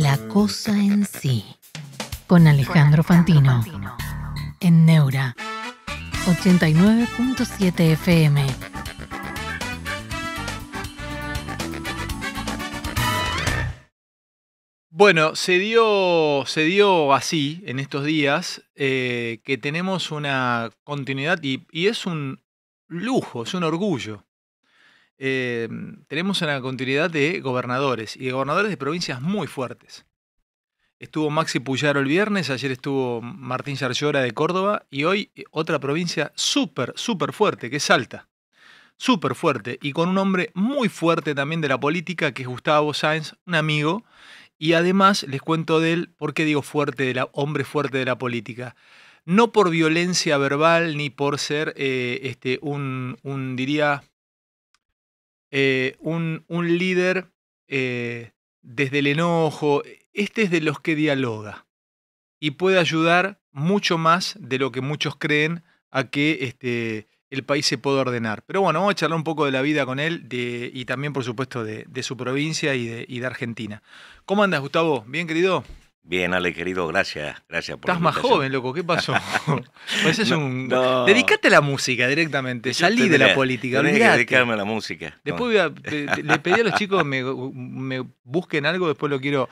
La cosa en sí, con Alejandro Fantino, en Neura, 89.7 FM. Bueno, se dio, se dio así en estos días eh, que tenemos una continuidad y es un lujo, es un orgullo eh, tenemos una continuidad de gobernadores y de gobernadores de provincias muy fuertes. Estuvo Maxi Puyaro el viernes, ayer estuvo Martín Yarlora de Córdoba y hoy eh, otra provincia súper, súper fuerte, que es Salta. Súper fuerte y con un hombre muy fuerte también de la política, que es Gustavo Sáenz, un amigo. Y además les cuento de él, ¿por qué digo fuerte de la, hombre fuerte de la política? No por violencia verbal ni por ser eh, este, un, un, diría, eh, un, líder eh, desde el enojo, este es de los que dialoga y puede ayudar mucho más de lo que muchos creen a que este, el país se pueda ordenar. Pero bueno, vamos a charlar un poco de la vida con él y también, por supuesto, de, su provincia y de, y de Argentina. ¿Cómo andas, Gustavo? ¿Bien, querido? Bien, Ale, querido, gracias. gracias por Estás más joven, loco, ¿qué pasó? pues es un... Dedicate a la música directamente, salí de la política. dedicarme a la música. Después le pedí a los chicos me, me busquen algo, después lo quiero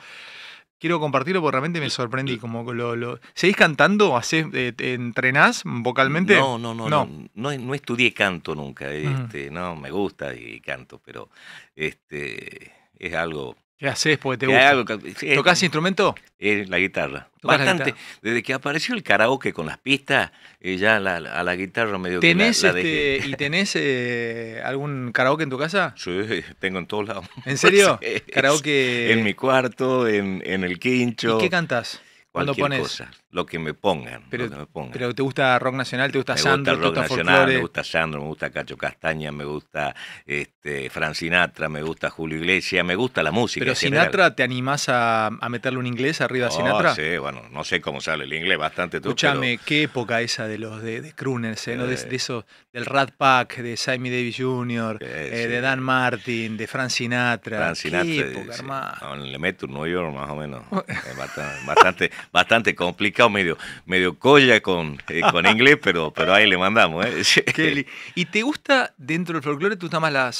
quiero compartirlo porque realmente me sorprendí. Como lo, lo... ¿Seguís cantando? ¿Hacés, eh, ¿Entrenás vocalmente? No, no, no. No, no, estudié canto nunca. Este, No, me gusta y canto, pero este, es algo ¿Qué haces? Porque te gusta. ¿Tocás instrumento? Eh, la guitarra. Bastante. Desde que apareció el karaoke con las pistas, eh, ya a la guitarra medio la, este, dejé. ¿Y tenés eh, algún karaoke en tu casa? Sí, tengo en todos lados. ¿En serio? karaoke. En mi cuarto, en, en el quincho. ¿Y qué cantas? Cuando pones. Cosa lo que me pongan. Pero, me ¿te gusta rock nacional? ¿Te gusta me Gusta rock nacional, me gusta Sandro, me gusta Cacho Castaña, me gusta este, Fran Sinatra, me gusta Julio Iglesias, me gusta la música. ¿Pero Sinatra te animás a, a meterle un inglés arriba a oh, Sinatra? bueno, no sé cómo sale el inglés, bastante tú. Escúchame, qué época esa de los de, de ¿eh? de, eso del Rat Pack, de Sammy Davis Jr., eh, de Dan Martin, de Fran Sinatra. Sinatra. Qué época, hermano. le meto un New York más o menos. bastante, bastante complicado medio, medio colla eh, con, inglés, pero, pero ahí le mandamos. ¿eh? ¿Y te gusta, dentro del folclore, tú más la,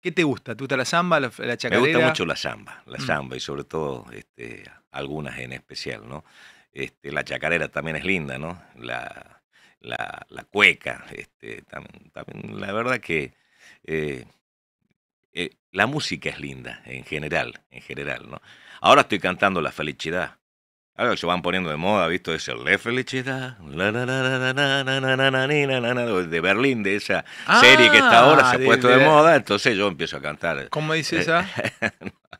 ¿Qué te gusta? ¿Te la samba, la, chacarera? Me gusta mucho la samba, la mm. samba y sobre todo este, algunas en especial, ¿no? Este, la chacarera también es linda, ¿no? La, cueca, este, también, la verdad que eh, la música es linda en general, en general, ¿no? Ahora estoy cantando La Felicidad, Ahora se van poniendo de moda, ¿visto? el le Felicidad, de Berlín, de esa serie que está ahora, se ha puesto de, moda, entonces yo empiezo a cantar. ¿Cómo dice esa?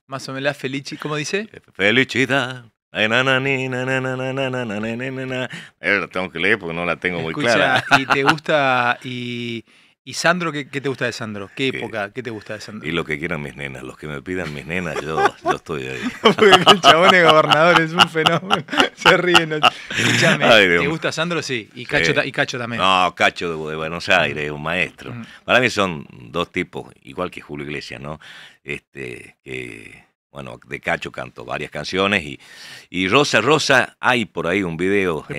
Más o menos la Felicidad, ¿cómo dice? Felicidad. La tengo que leer porque no la tengo muy clara. ¿Y te gusta y ¿Y Sandro qué, qué, te gusta de Sandro? ¿Qué época? ¿Qué te gusta de Sandro? Y lo que quieran mis nenas, los que me pidan mis nenas, yo, yo estoy ahí. Porque el chabón es gobernador, es un fenómeno. Se ríen. Escuchame, ¿te gusta Sandro? Sí. Y Cacho, Y Cacho también. No, Cacho de, Buenos Aires, un maestro. Mm. Para mí son dos tipos, igual que Julio Iglesias, ¿no? Este, que bueno, de Cacho canto varias canciones y, y Rosa Rosa, hay por ahí un video, en,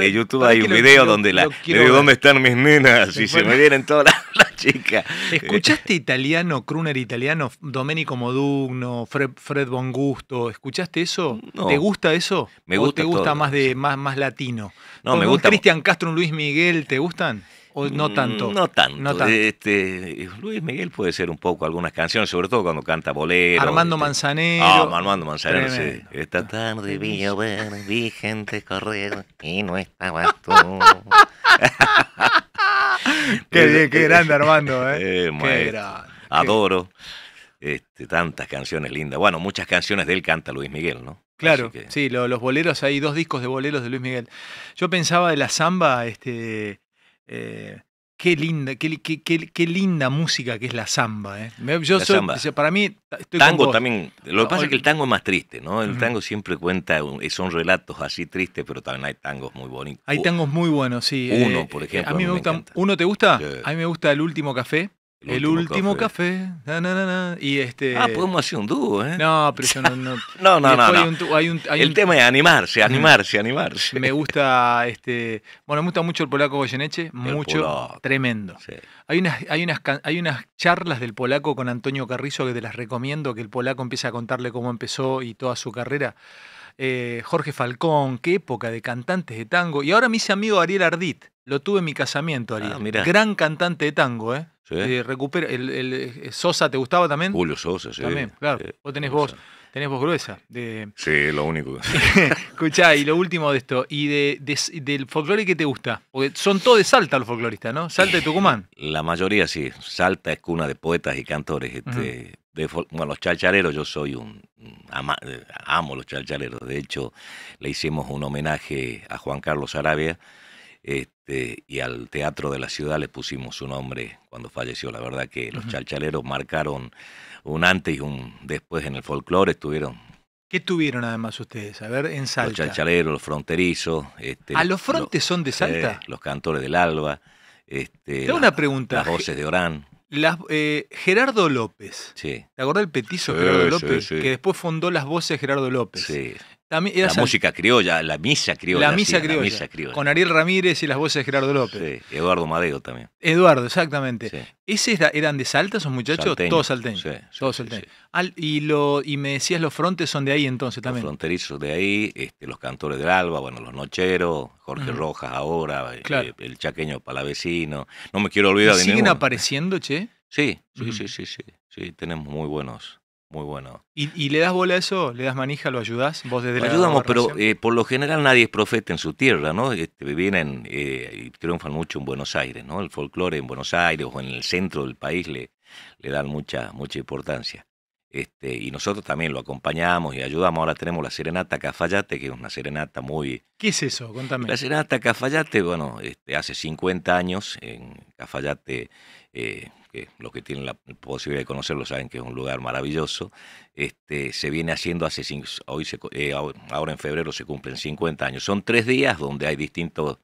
eh, YouTube hay un video donde la, ¿dónde están mis nenas? y se me vienen todas las chicas. ¿Escuchaste italiano, Kruner italiano, Domenico Modugno, Fred, Fred Bongusto? ¿Escuchaste eso? ¿Te gusta eso? Me gusta te gusta más, de, más, más latino? No, me gusta. Cristian Castro, Luis Miguel, ¿te gustan? Mm, no tanto? No tanto. Este, Luis Miguel puede ser un poco algunas canciones, sobre todo cuando canta bolero. Armando este. Manzanero. Ah, Armando Manzanero, sí. Esta tarde vi llover, vi gente correr y no estabas tú. Eh, qué, grande Armando, ¿eh? eh qué grande. Adoro. Este, tantas canciones lindas. Bueno, muchas canciones de él canta Luis Miguel, ¿no? Claro, sí, los boleros, hay dos discos de boleros de Luis Miguel. Yo pensaba de la samba, este, eh, qué linda, qué, qué, linda música que es la samba. Eh. Yo Para mí. Estoy tango también. Lo que pasa es que el tango es más triste, ¿no? El tango siempre cuenta, son relatos así tristes, pero también hay tangos muy bonitos. Hay tangos muy buenos, sí. Uno, eh, por ejemplo. A ¿Uno te gusta? A mí me gusta El último café. El, último, café. y este... Ah, podemos hacer un dúo, ¿eh? No, pero yo no... No, no, no. el tema es animarse, animarse, animarse. Me gusta, este... Bueno, me gusta mucho el polaco Goyeneche, mucho, tremendo. Hay, unas, hay, unas, hay unas charlas del polaco con Antonio Carrizo que te las recomiendo, que el polaco empieza a contarle cómo empezó y toda su carrera. Eh, Jorge Falcón, qué época de cantantes de tango. Y ahora mi hice amigo Ariel Ardit, lo tuve en mi casamiento, Ariel. Ah, Gran cantante de tango, ¿eh? Sí. Eh, el, eh, Sosa, ¿te gustaba también? Julio Sosa, sí. También, claro. vos tenés voz, gruesa. De... Sí, lo único. Escuchá, y lo último de esto, y de, del folclore que te gusta. Porque son todos de Salta los folcloristas, ¿no? Salta de Tucumán. La mayoría sí. Salta es cuna de poetas y cantores. Este, de, bueno, los chalchaleros, yo soy un, eh, amo los chalchaleros. de hecho le hicimos un homenaje a Juan Carlos Arabia este, y al Teatro de la Ciudad le pusimos su nombre cuando falleció, la verdad que los chalchaleros marcaron un antes y un después en el folclore, estuvieron ¿Qué tuvieron además ustedes? A ver, en Salta. Los chalchaleros, los fronterizos. Este, ¿A los frontes son de Salta? los cantores del Alba. Este, una pregunta. Las voces de Orán. Las, eh, Gerardo López. ¿Te acordás del petizo Gerardo López? Que después fundó las voces Gerardo López. Sí. La, música criolla, la misa criolla. La misa, criolla, Con Ariel Ramírez y las voces de Gerardo López. Eduardo Madeo también. Eduardo, exactamente. eran de Salta esos muchachos? todos salteños. todos salteños. y, y me decías, los frontes son de ahí entonces también. Los fronterizos de ahí, este, los cantores del Alba, bueno, los nocheros, Jorge Rojas ahora, eh, el chaqueño palavecino. No me quiero olvidar de ¿Siguen apareciendo, che? Sí, sí, sí, sí, sí. Tenemos muy buenos muy bueno. ¿Y, ¿Y, le das bola a eso? ¿Le das manija? ¿Lo ayudás? ¿Vos desde la ayudamos, pero eh, por lo general nadie es profeta en su tierra, ¿no? Este, vienen eh, y triunfan mucho en Buenos Aires, ¿no? El folclore en Buenos Aires o en el centro del país le, le dan mucha, mucha importancia. Este, y nosotros también lo acompañamos y ayudamos. Ahora tenemos la Serenata Cafayate, que es una serenata muy... ¿Qué es eso? Contame. La Serenata Cafayate, bueno, este, hace 50 años en Cafayate... Eh, que los que tienen la posibilidad de conocerlo saben que es un lugar maravilloso, este, se viene haciendo hace hoy eh, ahora en febrero se cumplen 50 años. Son tres días donde hay distintos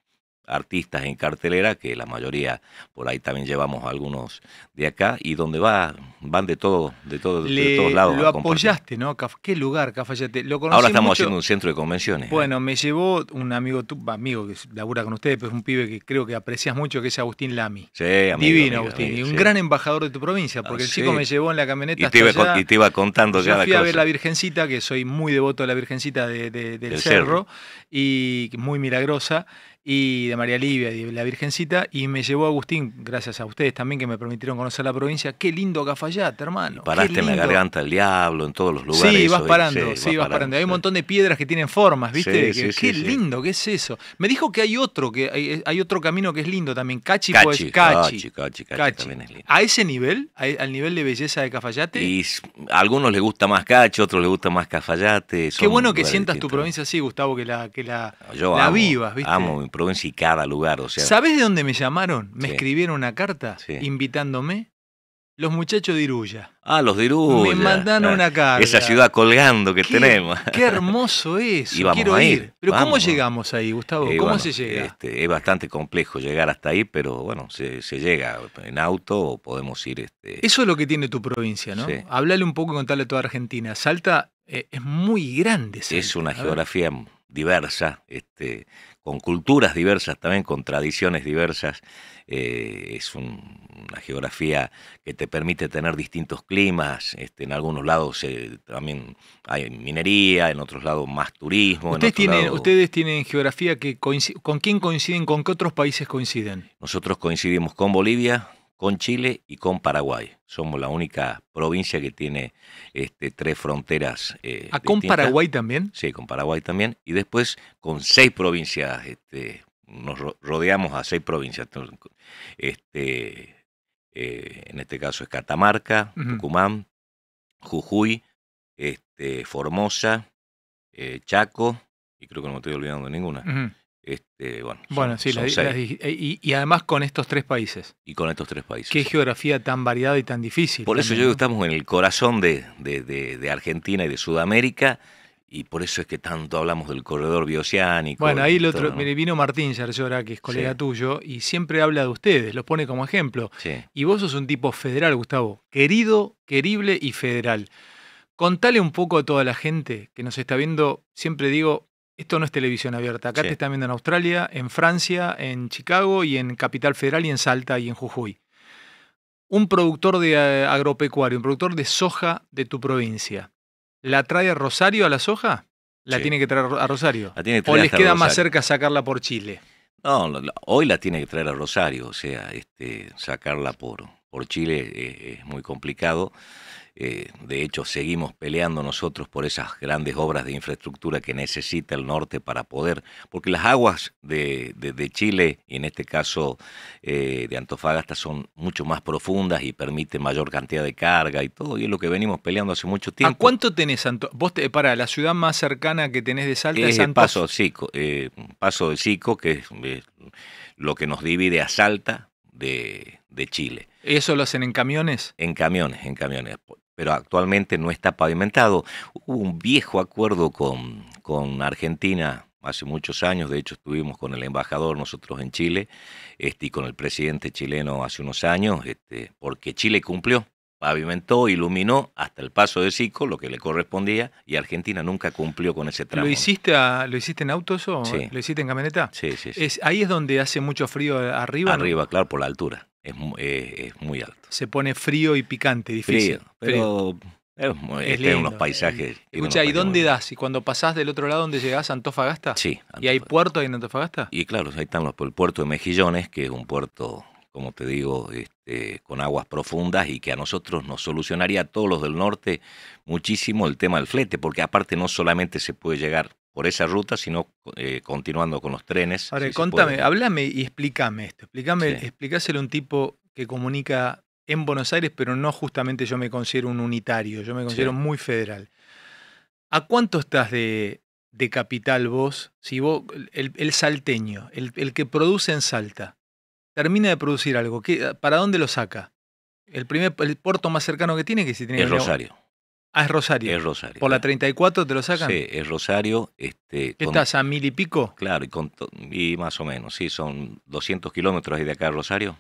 artistas en cartelera, que la mayoría por ahí también llevamos algunos de acá, y donde va, van de todo, de todo, de todos lados. Lo apoyaste, ¿no? ¿Qué lugar, Cafayate? Lo Ahora estamos haciendo un centro de convenciones. ¿eh? Bueno, me llevó un amigo, tu, amigo que labura con ustedes, pero es un pibe que creo que aprecias mucho, que es Agustín Lamy. Sí, amigo, Divino, Agustín. y un gran embajador de tu provincia, porque el ah, chico me llevó en la camioneta. Y te, iba, contando Yo ya fui la a ver la Virgencita, que soy muy devoto a la Virgencita del, cerro, y muy milagrosa y de María Livia de la Virgencita, y me llevó Agustín, gracias a ustedes también que me permitieron conocer la provincia. Qué lindo Cafayate, hermano. paraste en la garganta del diablo, en todos los lugares. Sí, vas parando, sí, vas, parando. Hay un montón de piedras que tienen formas, ¿viste? qué lindo, ¿qué es eso? Me dijo que hay otro, que hay, otro camino que es lindo también. Cachi, Cachi pues Cachi. Cachi, Cachi, También es lindo. A ese nivel, al nivel de belleza de Cafayate. Y a algunos les gusta más Cachi, otros les gusta más Cafayate. Qué bueno que sientas tu provincia así, Gustavo, que la, que la, vivas, ¿viste? Amo mi provincia y cada lugar. O sea, ¿Sabés de dónde me llamaron? Me escribieron una carta invitándome. Los muchachos de Iruya. Ah, los de Iruya. Me mandaron ah, una carta. Esa ciudad colgando que tenemos. Qué hermoso es. Quiero a ir. Pero ¿cómo llegamos ahí, Gustavo? Eh, ¿Cómo se llega? Este, es bastante complejo llegar hasta ahí, pero bueno, se, llega en auto o podemos ir. Este, eso es lo que tiene tu provincia, ¿no? Sí. Háblale un poco y contale a toda Argentina. Salta eh, es muy grande. es una geografía diversa, este, con culturas diversas también, con tradiciones diversas. Eh, es una geografía que te permite tener distintos climas. Este, en algunos lados eh, también hay minería, en otros lados más turismo. Ustedes, tienen, ustedes tienen geografía que con quién coinciden, con qué otros países coinciden. Nosotros coincidimos con Bolivia, con Chile y con Paraguay. Somos la única provincia que tiene este, tres fronteras. Eh, ah, con Paraguay también? Sí, con Paraguay también. Y después con seis provincias, este, nos rodeamos a seis provincias. Este, eh, en este caso es Catamarca, Tucumán, Jujuy, este, Formosa, eh, Chaco, y creo que no me estoy olvidando de ninguna. Este, bueno, sí, y, además con estos tres países. Y con estos tres países. Qué geografía tan variada y tan difícil. Por eso yo que estamos en el corazón de, Argentina y de Sudamérica, y por eso es que tanto hablamos del corredor bioceánico. Bueno, ahí el otro, mire, vino Martín Yarlora, que es colega tuyo, y siempre habla de ustedes, lo pone como ejemplo. Y vos sos un tipo federal, Gustavo, querido, querible y federal. Contale un poco a toda la gente que nos está viendo, siempre digo, esto no es televisión abierta. Acá te están viendo en Australia, en Francia, en Chicago y en Capital Federal y en Salta y en Jujuy. Un productor de eh, agropecuario, un productor de soja de tu provincia, ¿la trae a Rosario a la soja? La tiene que traer a Rosario. ¿O les queda más cerca sacarla por Chile? No, hoy la tiene que traer a Rosario, o sea, este, sacarla por, por Chile eh, es, muy complicado. Eh, de hecho, seguimos peleando nosotros por esas grandes obras de infraestructura que necesita el norte para poder, porque las aguas de, Chile, y en este caso eh, de Antofagasta, son mucho más profundas y permiten mayor cantidad de carga y todo, y es lo que venimos peleando hace mucho tiempo. ¿A cuánto tenés, para, la ciudad más cercana que tenés de Salta es, Paso, Paso de Sico, que es lo que nos divide a Salta, de, Chile. ¿Eso lo hacen en camiones? En camiones, en camiones pero actualmente no está pavimentado. Hubo un viejo acuerdo con, con, Argentina hace muchos años, de hecho estuvimos con el embajador nosotros en Chile este, y con el presidente chileno hace unos años, este, porque Chile cumplió pavimentó, iluminó hasta el paso de Sico, lo que le correspondía, y Argentina nunca cumplió con ese tramo. ¿Lo hiciste, ¿lo hiciste en autos o lo hiciste en camioneta? Sí, sí, ahí es donde hace mucho frío arriba. Arriba, claro, por la altura. Es, muy alto. Se pone frío y picante, difícil. Frío, pero... Es, este, unos paisajes. escucha, ¿y dónde das? ¿Y cuando pasás del otro lado, donde llegás? ¿Antofagasta? Sí. ¿Y hay puerto ahí en Antofagasta? Y claro, ahí están los, el puerto de Mejillones, que es un puerto como te digo, este, con aguas profundas y que a nosotros nos solucionaría a todos los del norte muchísimo el tema del flete, porque aparte no solamente se puede llegar por esa ruta, sino eh, continuando con los trenes. Ahora, contame, háblame y explícame esto. Explícame, explícaselo a un tipo que comunica en Buenos Aires, pero no justamente yo me considero un unitario, yo me considero muy federal. ¿A cuánto estás de, capital vos? Si vos, el, salteño, el que produce en Salta, termina de producir algo, ¿para dónde lo saca? El primer el puerto más cercano que tiene que si tiene es Rosario. Ah, es Rosario. Es Rosario. ¿Por la 34 te lo sacan? Sí, es Rosario. Este, ¿Estás a mil y pico? Claro, y, más o menos, sí, son 200 kilómetros de acá a Rosario.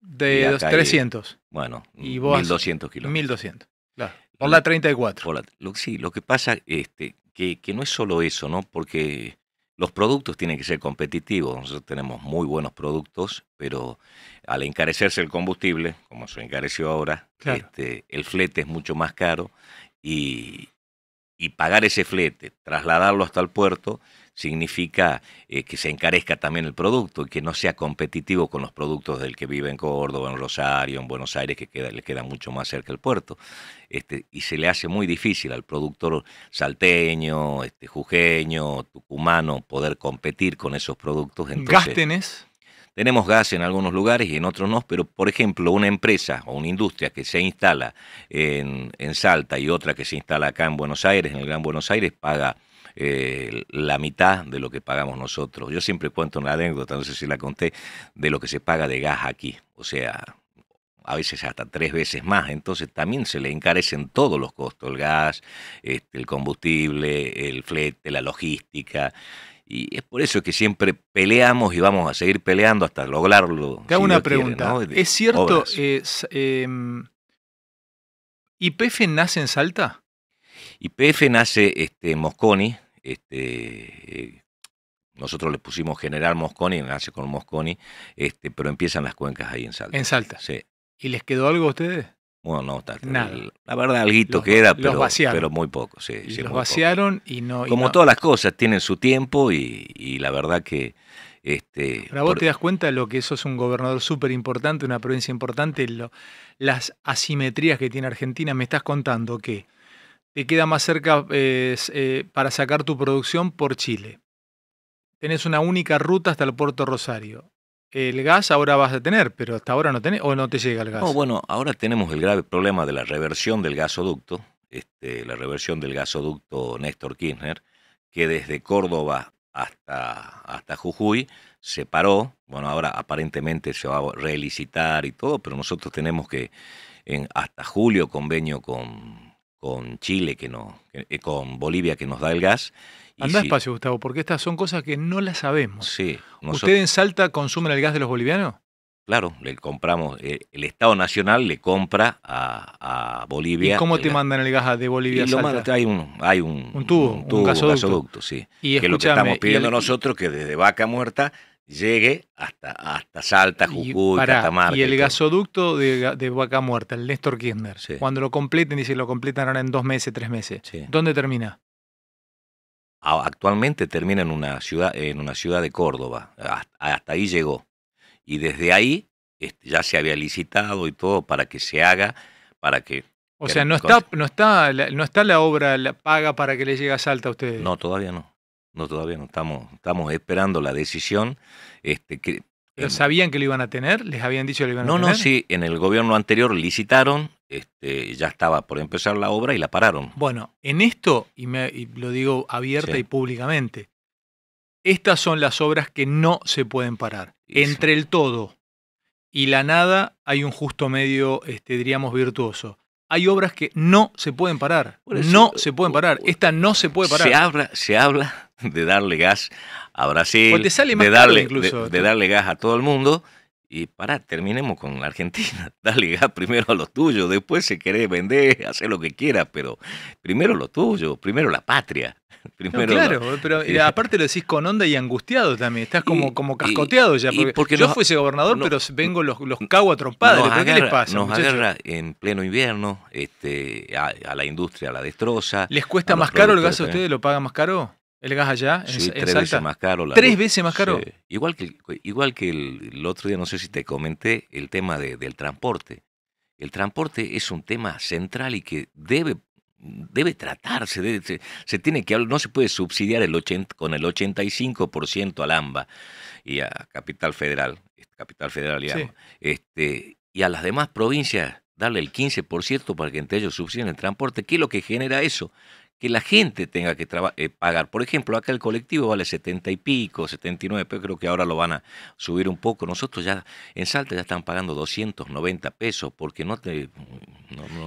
De 300. bueno, y vos 1200 kilómetros. 1200, claro. Por la 34. Por la... sí, lo que pasa este, que, que no es solo eso, ¿no? Porque los productos tienen que ser competitivos. Nosotros tenemos muy buenos productos, pero al encarecerse el combustible, como se encareció ahora, este, el flete es mucho más caro y, y pagar ese flete, trasladarlo hasta el puerto, significa eh, que se encarezca también el producto y que no sea competitivo con los productos del que vive en Córdoba, en Rosario, en Buenos Aires, que le queda mucho más cerca el puerto. Este, y se le hace muy difícil al productor salteño, este, jujeño, tucumano, poder competir con esos productos. en ¿Gas tenés? Tenemos gas en algunos lugares y en otros no, pero por ejemplo, una empresa o una industria que se instala en Salta y otra que se instala acá en Buenos Aires, en el Gran Buenos Aires, paga eh, la mitad de lo que pagamos nosotros. Yo siempre cuento una anécdota, no sé si la conté, de lo que se paga de gas aquí. O sea, a veces hasta tres veces más. Entonces también se le encarecen todos los costos, el gas, este, el combustible, el flete, la logística. Y es por eso que siempre peleamos y vamos a seguir peleando hasta lograrlo. Te una pregunta. ¿Es cierto? ¿IPF em, nace en Salta? YPF nace este, en Mosconi, este, eh, nosotros le pusimos General Mosconi, nace con Mosconi, este, pero empiezan las cuencas ahí en Salta. En Salta. Sí. ¿Y les quedó algo a ustedes? Bueno, no, la verdad, algo queda, pero, pero muy poco. Sí, los vaciaron y no. Como todas las cosas, tienen su tiempo y, la verdad que. Este, Pero vos te das cuenta de lo que eso es un gobernador súper importante, una provincia importante, las asimetrías que tiene Argentina. Me estás contando que te queda más cerca eh, eh, para sacar tu producción por Chile. Tenés una única ruta hasta el puerto Rosario. El gas ahora vas a tener, pero hasta ahora no tenés, o no te llega el gas. bueno, ahora tenemos el grave problema de la reversión del gasoducto, este, la reversión del gasoducto Néstor Kirchner, que desde Córdoba hasta, hasta Jujuy se paró. Bueno, ahora aparentemente se va a relicitar y todo, pero nosotros tenemos que en, hasta julio convenio con con Chile, que no, eh, con Bolivia, que nos da el gas. Anda espacio, Gustavo, porque estas son cosas que no las sabemos. Sí. ¿Usted en Salta consumen el gas de los bolivianos? Claro, le compramos, eh, el Estado Nacional le compra a, Bolivia. ¿Y cómo te mandan el gas de Bolivia a Salta? hay un, hay un, un tubo, un, gasoducto. sí. Y que es lo que estamos pidiendo nosotros, que desde Vaca Muerta llegue hasta, hasta Salta, Jujuy, Catamarca. Y el gasoducto de, de, Muerta, el Néstor Kirchner, cuando lo completen, dice lo completan ahora en dos meses, tres meses, ¿dónde termina? Actualmente termina en una ciudad, en una ciudad de Córdoba, hasta ahí llegó. Y desde ahí este, ya se había licitado y todo para que se haga, para que... O sea, no está, no, está, no está la obra paga para que le llegue a Salta a ustedes. No, todavía no. No, todavía no estamos, estamos esperando la decisión. Este, que, sabían que lo iban a tener? ¿Les habían dicho que lo iban a tener? No, no, sí, en el gobierno anterior licitaron, este, ya estaba por empezar la obra y la pararon. Bueno, en esto, y, lo digo abierta y públicamente, estas son las obras que no se pueden parar. Entre el todo y la nada hay un justo medio, este, diríamos, virtuoso hay obras que no se pueden parar. no se pueden parar. Esta no se puede parar. Se habla, se habla de darle gas a Brasil, de, darle, de, darle gas a todo el mundo, y para, terminemos con la Argentina. Dale ya, primero a los tuyos después se quiere vender, hacer lo que quiera, pero primero lo tuyo, primero la patria. claro, pero aparte lo decís con onda y angustiado también. Estás como, como cascoteado ya. Porque, yo fuese gobernador, pero vengo los, los cago a ¿Qué les pasa? Nos en pleno invierno este, a, la industria, la destroza. ¿Les cuesta más caro el gas a ustedes? ¿Lo pagan más caro? El gas allá en, tres veces más caro. tres veces más caro. Igual que, igual que el, otro día, no sé si te comenté, el tema del transporte. El transporte es un tema central y que debe, debe tratarse, se, tiene que no se puede subsidiar el 80, con el 85% al AMBA y a Capital Federal, Capital Federal y este y a las demás provincias darle el 15% para que entre ellos subsidien el transporte. ¿Qué es lo que genera eso? que la gente tenga que eh, pagar. Por ejemplo, acá el colectivo vale 70 y pico, 79, pero creo que ahora lo van a subir un poco. Nosotros ya en Salta ya están pagando 290 pesos porque no te...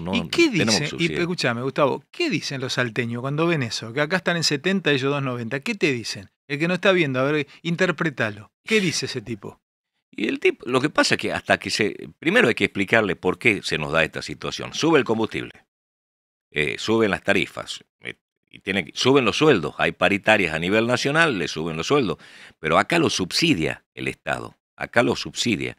No, ¿Y qué dicen? Y escúchame, Gustavo, ¿qué dicen los salteños cuando ven eso? Que acá están en 70 y ellos 290. ¿Qué te dicen? El que no está viendo, a ver, interpretalo. ¿Qué dice ese tipo? Y el tipo, lo que pasa es que hasta que se... Primero hay que explicarle por qué se nos da esta situación. Sube el combustible eh, suben las tarifas. Eh, y tiene, suben los sueldos. Hay paritarias a nivel nacional, le suben los sueldos. Pero acá lo subsidia el Estado. Acá lo subsidia.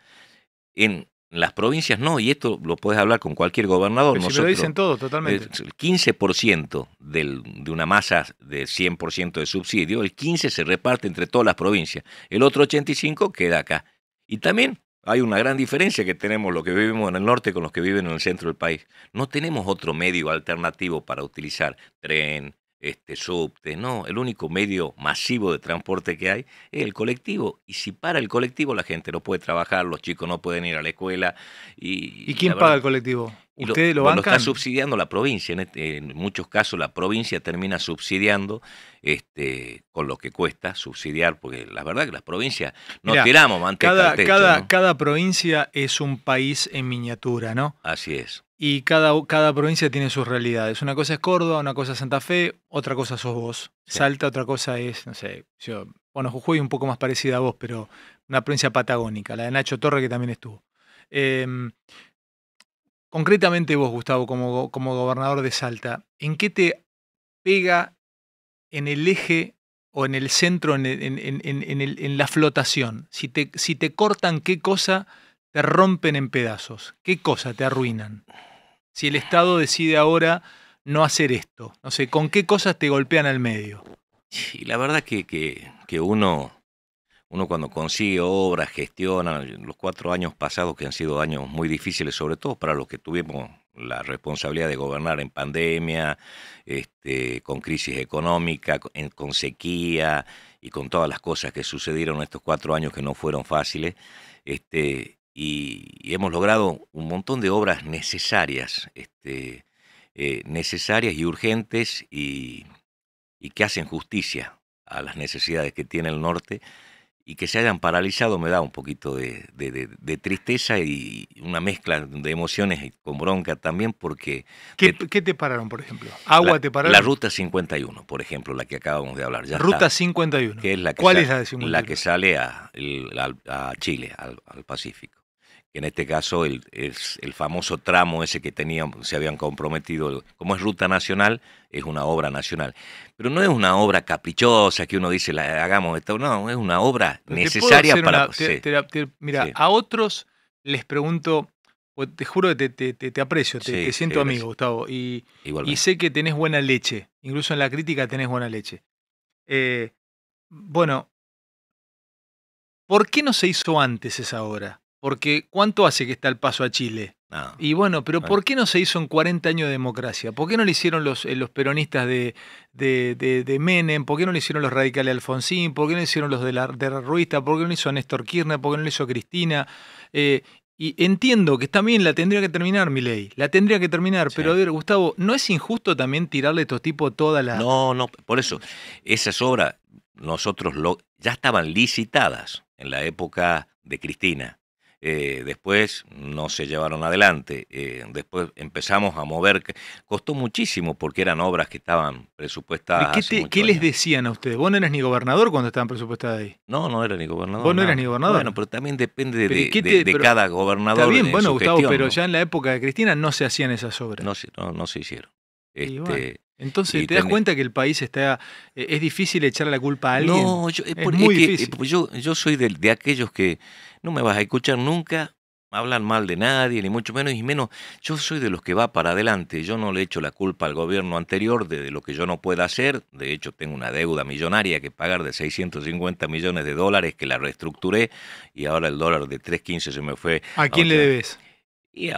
En las provincias no, y esto lo puedes hablar con cualquier gobernador. no lo dicen todo, totalmente. El 15% de una masa de 100% de subsidio, el 15% se reparte entre todas las provincias. El otro 85% queda acá. Y también hay una gran diferencia que tenemos los que vivimos en el norte con los que viven en el centro del país. No tenemos otro medio alternativo para utilizar, tren, este, subte, no, el único medio masivo de transporte que hay es el colectivo. Y si para el colectivo la gente no puede trabajar, los chicos no pueden ir a la escuela. ¿Y, quién paga el colectivo? ¿Ustedes lo, bancan? Lo está subsidiando la provincia. Este, en, muchos casos la provincia termina subsidiando este, con lo que cuesta subsidiar, porque la verdad es que las provincias no tiramos manteca cada, cada provincia es un país en miniatura, ¿no? Así es y cada, cada provincia tiene sus realidades. Una cosa es Córdoba, una cosa es Santa Fe, otra cosa sos vos. Salta, otra cosa es, no sé, yo, bueno, Jujuy un poco más parecida a vos, pero una provincia patagónica, la de Nacho Torre que también estuvo. Em, concretamente vos, Gustavo, como, como gobernador de Salta, ¿en qué te pega en el eje o en el centro, en, en, la flotación? Si te, si te cortan, ¿qué cosa te rompen en pedazos? ¿Qué cosa te arruinan? si el Estado decide ahora no hacer esto? No sé, ¿con qué cosas te golpean al medio? Y la verdad que, que, uno, uno cuando consigue obras, gestiona, los cuatro años pasados que han sido años muy difíciles, sobre todo para los que tuvimos la responsabilidad de gobernar en pandemia, este, con crisis económica, con, con sequía y con todas las cosas que sucedieron estos cuatro años que no fueron fáciles, este, y hemos logrado un montón de obras necesarias, este, eh, necesarias y urgentes y, que hacen justicia a las necesidades que tiene el norte y que se hayan paralizado me da un poquito de, tristeza y una mezcla de emociones y con bronca también porque... ¿Qué te, pararon, por ejemplo? ¿Agua te pararon? La Ruta 51, por ejemplo, la que acabamos de hablar. Ya ruta 51. es la ¿Cuál es la La que sale a, Chile, al Pacífico en este caso el, el famoso tramo ese que tenían, se habían comprometido, como es ruta nacional, es una obra nacional. Pero no es una obra caprichosa que uno dice, la, hagamos esto, no, es una obra necesaria para... mira, a otros les pregunto, pues, te juro que te, aprecio, te, siento amigo, Gustavo, y, sé que tenés buena leche, incluso en la crítica tenés buena leche. Eh, bueno, ¿por qué no se hizo antes esa obra? Porque ¿cuánto hace que está el paso a Chile? Y bueno, pero ¿por qué no se hizo en 40 años de democracia? ¿Por qué no lo hicieron los, eh, peronistas de, de, Menem? ¿Por qué no lo hicieron los radicales de Alfonsín? ¿Por qué no lo hicieron los de la, de Ruista? ¿Por qué no lo hizo Néstor Kirchner? ¿Por qué no lo hizo Cristina? Eh, y entiendo que también la tendría que terminar, mi ley. La tendría que terminar. Pero a ver, Gustavo, ¿no es injusto también tirarle a estos tipos toda la. No, no, por eso. Esas obras, nosotros ya estaban licitadas en la época de Cristina. Eh, después no se llevaron adelante, eh, después empezamos a mover, costó muchísimo porque eran obras que estaban presupuestadas. ¿Qué, les decían a ustedes? ¿Vos no eras ni gobernador cuando estaban presupuestadas ahí? No, no era ni gobernador. ¿Vos no, eras ni gobernador? Bueno, pero también depende de, de, cada gobernador. Está bien, bueno, Gustavo, pero ya en la época de Cristina no se hacían esas obras. No, no, no se hicieron. Este, entonces, ¿te das cuenta que el país está... Eh, es difícil echar la culpa a alguien? No, yo, es, muy pues Yo, yo soy de aquellos que no me vas a escuchar nunca hablar mal de nadie, ni mucho menos, y menos, yo soy de los que va para adelante, yo no le echo la culpa al gobierno anterior de, lo que yo no pueda hacer, de hecho tengo una deuda millonaria que pagar de 650 millones de dólares que la reestructuré y ahora el dólar de 3.15 se me fue. ¿A quién le debes? y un,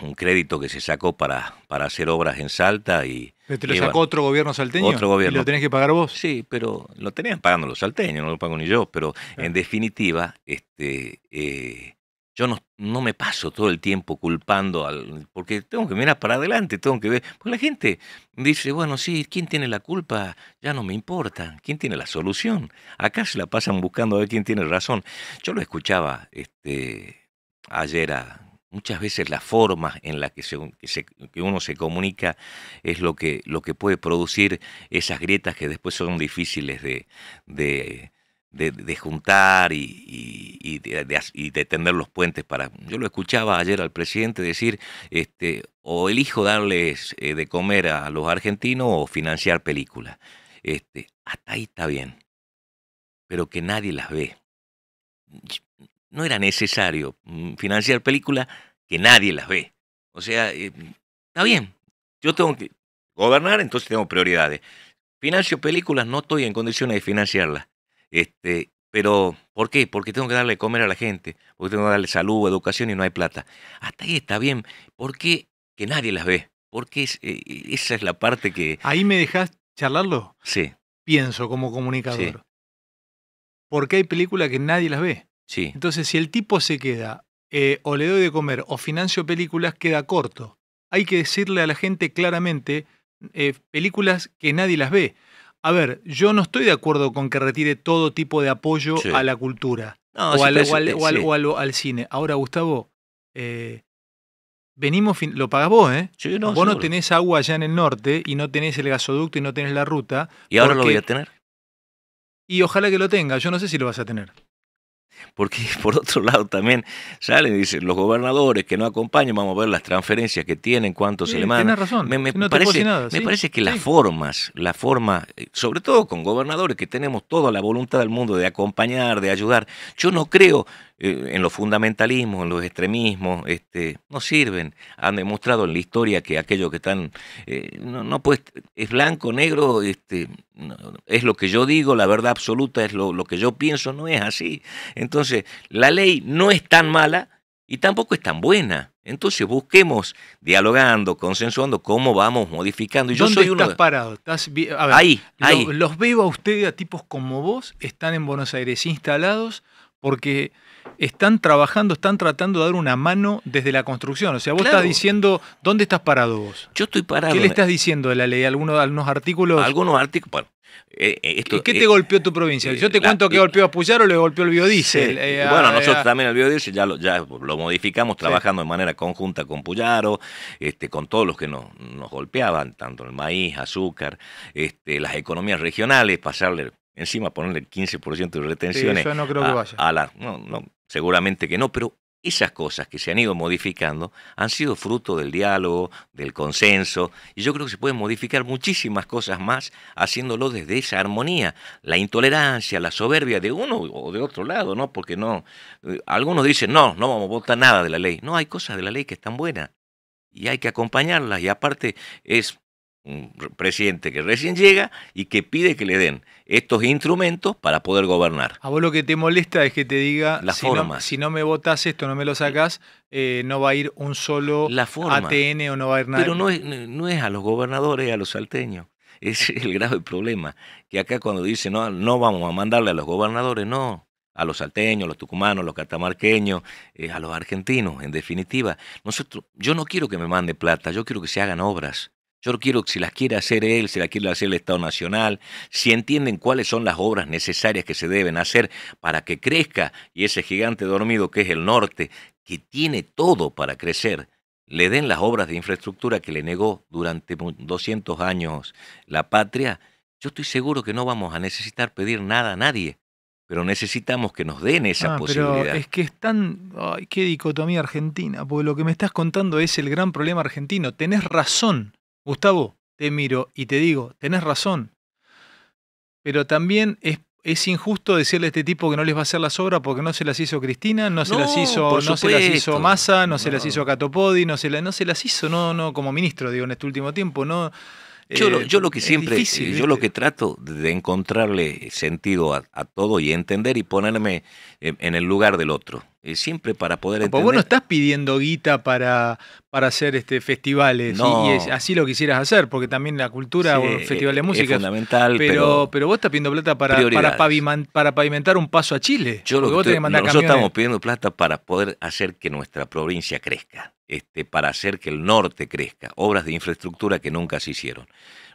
um, un crédito que se sacó para, para hacer obras en Salta y... te lo sacó otro gobierno salteño? Otro gobierno. lo tenés que pagar vos? Sí, pero lo tenían pagando los salteños, no lo pago ni yo, pero ah. en definitiva, este, eh, yo no, no, me paso todo el tiempo culpando al... porque tengo que mirar para adelante, tengo que ver... Porque la gente dice, bueno, sí, ¿quién tiene la culpa? Ya no me importa. ¿Quién tiene la solución? Acá se la pasan buscando a ver quién tiene razón. Yo lo escuchaba este, ayer a muchas veces la forma en la que, uno se comunica es lo que, lo que puede producir esas grietas que después son difíciles de, juntar y, y, de, tender los puentes para... Yo lo escuchaba ayer al presidente decir, este, o elijo darles eh, de comer a los argentinos o financiar películas. Este, hasta ahí está bien, pero que nadie las ve no era necesario mm, financiar películas que nadie las ve. O sea, eh, está bien, yo tengo que gobernar, entonces tengo prioridades. Financio películas, no estoy en condiciones de financiarlas. Este, pero, ¿por qué? Porque tengo que darle comer a la gente, porque tengo que darle salud, educación y no hay plata. Hasta ahí está bien. ¿Por qué que nadie las ve? Porque eh, esa es la parte que... Ahí me dejas charlarlo. Sí. Pienso como comunicador. Sí. Porque hay películas que nadie las ve. Entonces, si el tipo se queda, eh, o le doy de comer, o financio películas, queda corto. Hay que decirle a la gente claramente eh, películas que nadie las ve. A ver, yo no estoy de acuerdo con que retire todo tipo de apoyo a la cultura o, al, cine. Ahora, Gustavo, eh, venimos, lo pagas vos, ¿eh? vos no tenés agua allá en el norte y no tenés el gasoducto y no tenés la ruta. Y ahora lo voy a tener. Y ojalá que lo tenga, yo no sé si lo vas a tener. Porque por otro lado también salen y dicen, los gobernadores que no acompañan, vamos a ver las transferencias que tienen, cuánto se le mandan. razón. Me, parece, me parece que las formas, la forma, eh, sobre todo con gobernadores que tenemos toda la voluntad del mundo de acompañar, de ayudar, yo no creo, eh, en los fundamentalismos, en los extremismos, este, no sirven. Han demostrado en la historia que aquello que están, eh, no, no pues, es blanco, negro, este, es lo que yo digo, la verdad absoluta es lo, que yo pienso, no es así. Entonces, la ley no es tan mala y tampoco es tan buena. Entonces busquemos dialogando, consensuando cómo vamos modificando. yo soy uno estás parado? ¿Estás... A ahí, ahí, Los veo a ustedes, a tipos como vos, están en Buenos Aires instalados porque están trabajando, están tratando de dar una mano desde la construcción. O sea, vos estás diciendo, ¿dónde estás parado vos? Yo estoy parado. ¿Qué le estás diciendo de la ley? ¿Algunos, algunos artículos? Algunos artículos, bueno. Eh, eh, ¿Qué te eh, golpeó tu provincia? Yo te cuento que golpeó a Puyaro, le golpeó el biodiesel. bueno, nosotros también el biodiesel ya lo, modificamos trabajando de manera conjunta con Puyaro, este, con todos los que nos, golpeaban, tanto el maíz, azúcar, este, las economías regionales, pasarle encima ponerle el 15% de retenciones sí, no creo que vaya. a No, no, Seguramente que no, pero esas cosas que se han ido modificando han sido fruto del diálogo, del consenso, y yo creo que se pueden modificar muchísimas cosas más haciéndolo desde esa armonía. La intolerancia, la soberbia de uno o de otro lado, ¿no? Porque no. Eh, algunos dicen, no, no vamos a votar nada de la ley. No, hay cosas de la ley que están buenas y hay que acompañarlas, y aparte es un presidente que recién llega y que pide que le den estos instrumentos para poder gobernar. A vos lo que te molesta es que te diga, si, No, si no me votas esto, no me lo sacas, eh, no va a ir un solo ATN o no va a ir nada. Pero no es, no es a los gobernadores, a los salteños. es el grave problema, que acá cuando dice no, no vamos a mandarle a los gobernadores, no, a los salteños, a los tucumanos, a los catamarqueños, eh, a los argentinos, en definitiva. Nosotros, yo no quiero que me mande plata, yo quiero que se hagan obras. Yo quiero que si las quiere hacer él, si las quiere hacer el Estado Nacional, si entienden cuáles son las obras necesarias que se deben hacer para que crezca y ese gigante dormido que es el norte, que tiene todo para crecer, le den las obras de infraestructura que le negó durante 200 años la patria, yo estoy seguro que no vamos a necesitar pedir nada a nadie pero necesitamos que nos den esa ah, posibilidad. Pero es que están, Ay, qué dicotomía argentina, porque lo que me estás contando es el gran problema argentino. Tenés razón. Gustavo, te miro y te digo, tenés razón. Pero también es, injusto decirle a este tipo que no les va a hacer las obras porque no se las hizo Cristina, no, se las hizo, no se las hizo Massa, no, se las hizo Catopodi, no se, la, no se las hizo, no, no, como ministro, digo, en este último tiempo, no yo, lo, eh, yo lo que siempre, yo lo que trato de encontrarle sentido a, todo y entender y ponerme en, el lugar del otro eh, siempre para poder entender. Ah, pues vos no estás pidiendo guita para, para hacer este festivales y, así lo quisieras hacer, porque también la cultura, o un festival de música. Es fundamental, pero, pero, vos estás pidiendo plata para, para, pavimentar, un paso a Chile. nosotros estamos pidiendo plata para poder hacer que nuestra provincia crezca. Este, para hacer que el norte crezca, obras de infraestructura que nunca se hicieron,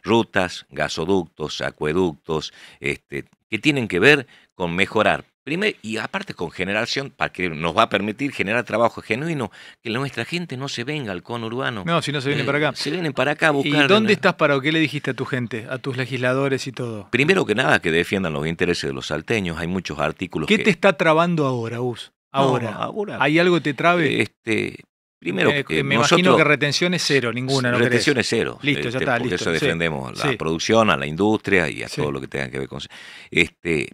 rutas, gasoductos, acueductos, este, que tienen que ver con mejorar. Primero, y aparte con generación, para que nos va a permitir generar trabajo genuino, que nuestra gente no se venga al conurbano. No, si no se vienen eh, para acá. Se vienen para acá a buscar. ¿Y dónde estás para qué le dijiste a tu gente, a tus legisladores y todo? Primero que nada, que defiendan los intereses de los salteños. Hay muchos artículos. ¿Qué te está trabando ahora, Us? Ahora, ahora, ¿Hay algo que te trabe? Este, Primero, eh, eh, me imagino que retención es cero, ninguna. ¿no retención es cero. Listo, ya este, está. Por eso defendemos a la producción, a la industria y a todo lo que tenga que ver con. Este,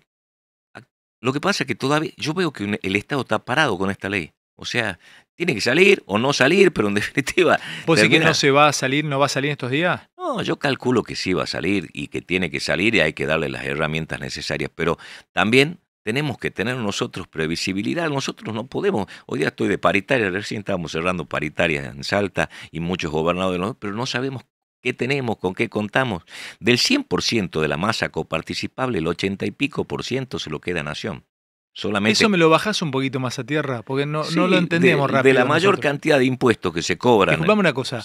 lo que pasa es que todavía. Yo veo que el Estado está parado con esta ley. O sea, tiene que salir o no salir, pero en definitiva. ¿Vos decís que no se va a salir, no va a salir en estos días? No, yo calculo que sí va a salir y que tiene que salir y hay que darle las herramientas necesarias. Pero también tenemos que tener nosotros previsibilidad, nosotros no podemos. Hoy día estoy de paritaria, recién estábamos cerrando paritarias en Salta y muchos gobernadores, pero no sabemos ¿Qué tenemos? ¿Con qué contamos? Del 100% de la masa coparticipable, el 80 y pico por ciento se lo queda a Nación. Solamente, Eso me lo bajas un poquito más a tierra, porque no, lo entendemos de, rápido. De la mayor cantidad de impuestos que se cobran. Disculpame una cosa.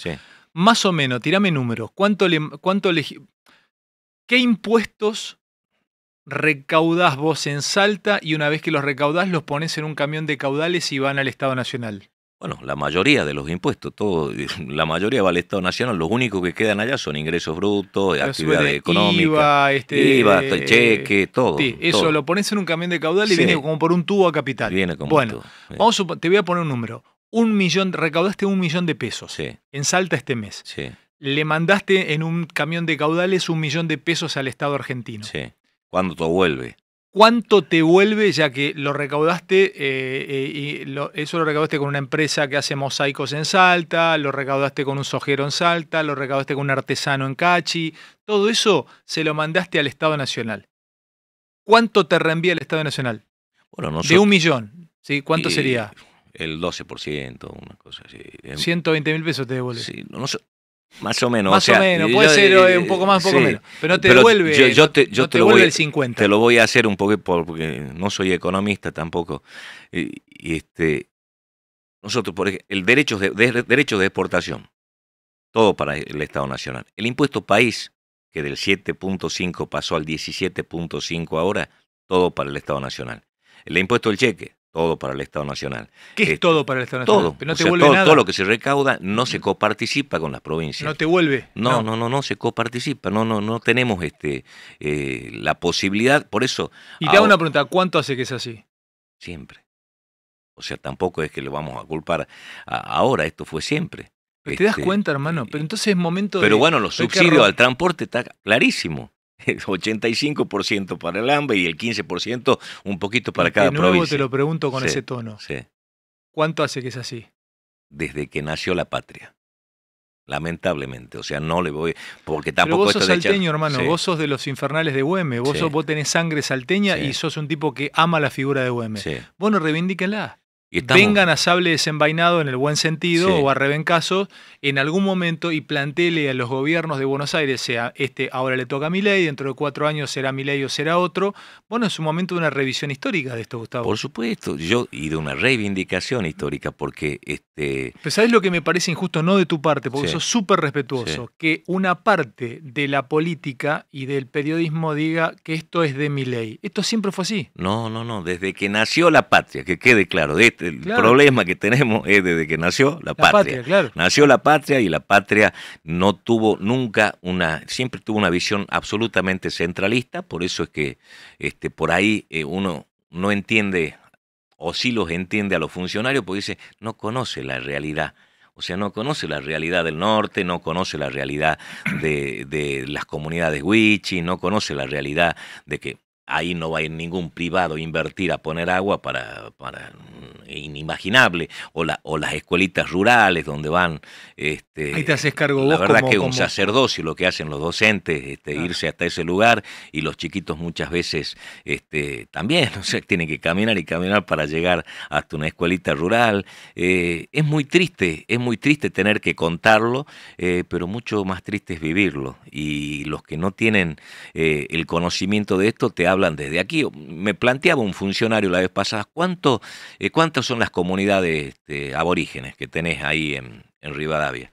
Más o menos, tirame números. ¿Cuánto le, cuánto le, ¿Qué impuestos recaudás vos en Salta y una vez que los recaudás los pones en un camión de caudales y van al Estado Nacional? Bueno, la mayoría de los impuestos, la mayoría va al Estado Nacional, los únicos que quedan allá son ingresos brutos, actividades económicas, IVA, este, eh, cheque, todo. Sí, eso lo pones en un camión de caudales y viene como por un tubo a capital. bueno, vamos te voy a poner un número. Un millón, recaudaste un millón de pesos en Salta este mes. Le mandaste en un camión de caudales un millón de pesos al Estado argentino. Sí. ¿Cuánto te vuelve? ¿Cuánto te vuelve ya que lo recaudaste eh, eh, y eso lo recaudaste con una empresa que hace mosaicos en Salta, lo recaudaste con un sojero en Salta, lo recaudaste con un artesano en Cachi, todo eso se lo mandaste al Estado Nacional. ¿Cuánto te reenvía el Estado Nacional? Bueno, no De un millón, ¿sí? ¿Cuánto sería? El 12%, una cosa así. 120 mil pesos te devuelve. Sí, no, sé. Más o menos. o, menos, puede ser eh, un poco más, un poco menos. Pero te devuelve, yo, te, lo voy, el 50. Te lo voy a hacer un poco porque no soy economista tampoco. Y, este, nosotros, por el derecho de, derecho de exportación, todo para el Estado Nacional. El impuesto país, que del 7.5 pasó al 17.5 ahora, todo para el Estado Nacional. El impuesto del cheque, todo para el Estado Nacional. ¿Qué es este, todo para el Estado Nacional? Todo. todo, lo que se recauda no se mm. coparticipa con las provincias. No te vuelve. No, no, no, no, se coparticipa. No, no, no tenemos este eh, la posibilidad. Por eso. Y te hago una pregunta, ¿cuánto hace que es así? Siempre. O sea, tampoco es que le vamos a culpar ahora, esto fue siempre. te das este, cuenta, hermano, pero entonces es momento de. Pero bueno, los subsidios al transporte está clarísimo. 85% para el hambre y el 15% un poquito para cada provincia. De nuevo te lo pregunto con ese tono. ¿Cuánto hace que es así? Desde que nació la patria. Lamentablemente, o sea, no le voy. Porque tampoco. Pero vos sos salteño, hermano. Vos sos de los infernales de Güemes. Vos, sos, vos tenés sangre salteña y sos un tipo que ama la figura de Güemes. bueno no reivindíquenla. Vengan a sable desenvainado en el buen sentido o a rebencasos en algún momento y plantele a los gobiernos de Buenos Aires, sea este ahora le toca a ley dentro de cuatro años será mi ley o será otro. Bueno, es un momento de una revisión histórica de esto, Gustavo. Por supuesto, yo y de una reivindicación histórica, porque este. Pero sabes lo que me parece injusto, no de tu parte, porque eso sos súper respetuoso, que una parte de la política y del periodismo diga que esto es de mi ley Esto siempre fue así. No, no, no. Desde que nació la patria, que quede claro, de este el problema que tenemos es desde que nació la, patria. Nació la patria y la patria no tuvo nunca una, siempre tuvo una visión absolutamente centralista, por eso es que este, por ahí eh, uno no entiende o sí los entiende a los funcionarios porque dice, no conoce la realidad. O sea, no conoce la realidad del norte, no conoce la realidad de, de las comunidades wichi, no conoce la realidad de que Ahí no va a ir ningún privado a invertir a poner agua para, para mm, inimaginable. O, o las escuelitas rurales donde van. Este, Ahí te haces cargo la vos. verdad que un sacerdocio lo que hacen los docentes, este, irse hasta ese lugar y los chiquitos muchas veces este, también o sea, tienen que caminar y caminar para llegar hasta una escuelita rural. Eh, es muy triste, es muy triste tener que contarlo, eh, pero mucho más triste es vivirlo. Y los que no tienen eh, el conocimiento de esto te hablan hablan desde aquí. Me planteaba un funcionario la vez pasada, ¿cuánto, eh, ¿cuántas son las comunidades este, aborígenes que tenés ahí en, Rivadavia?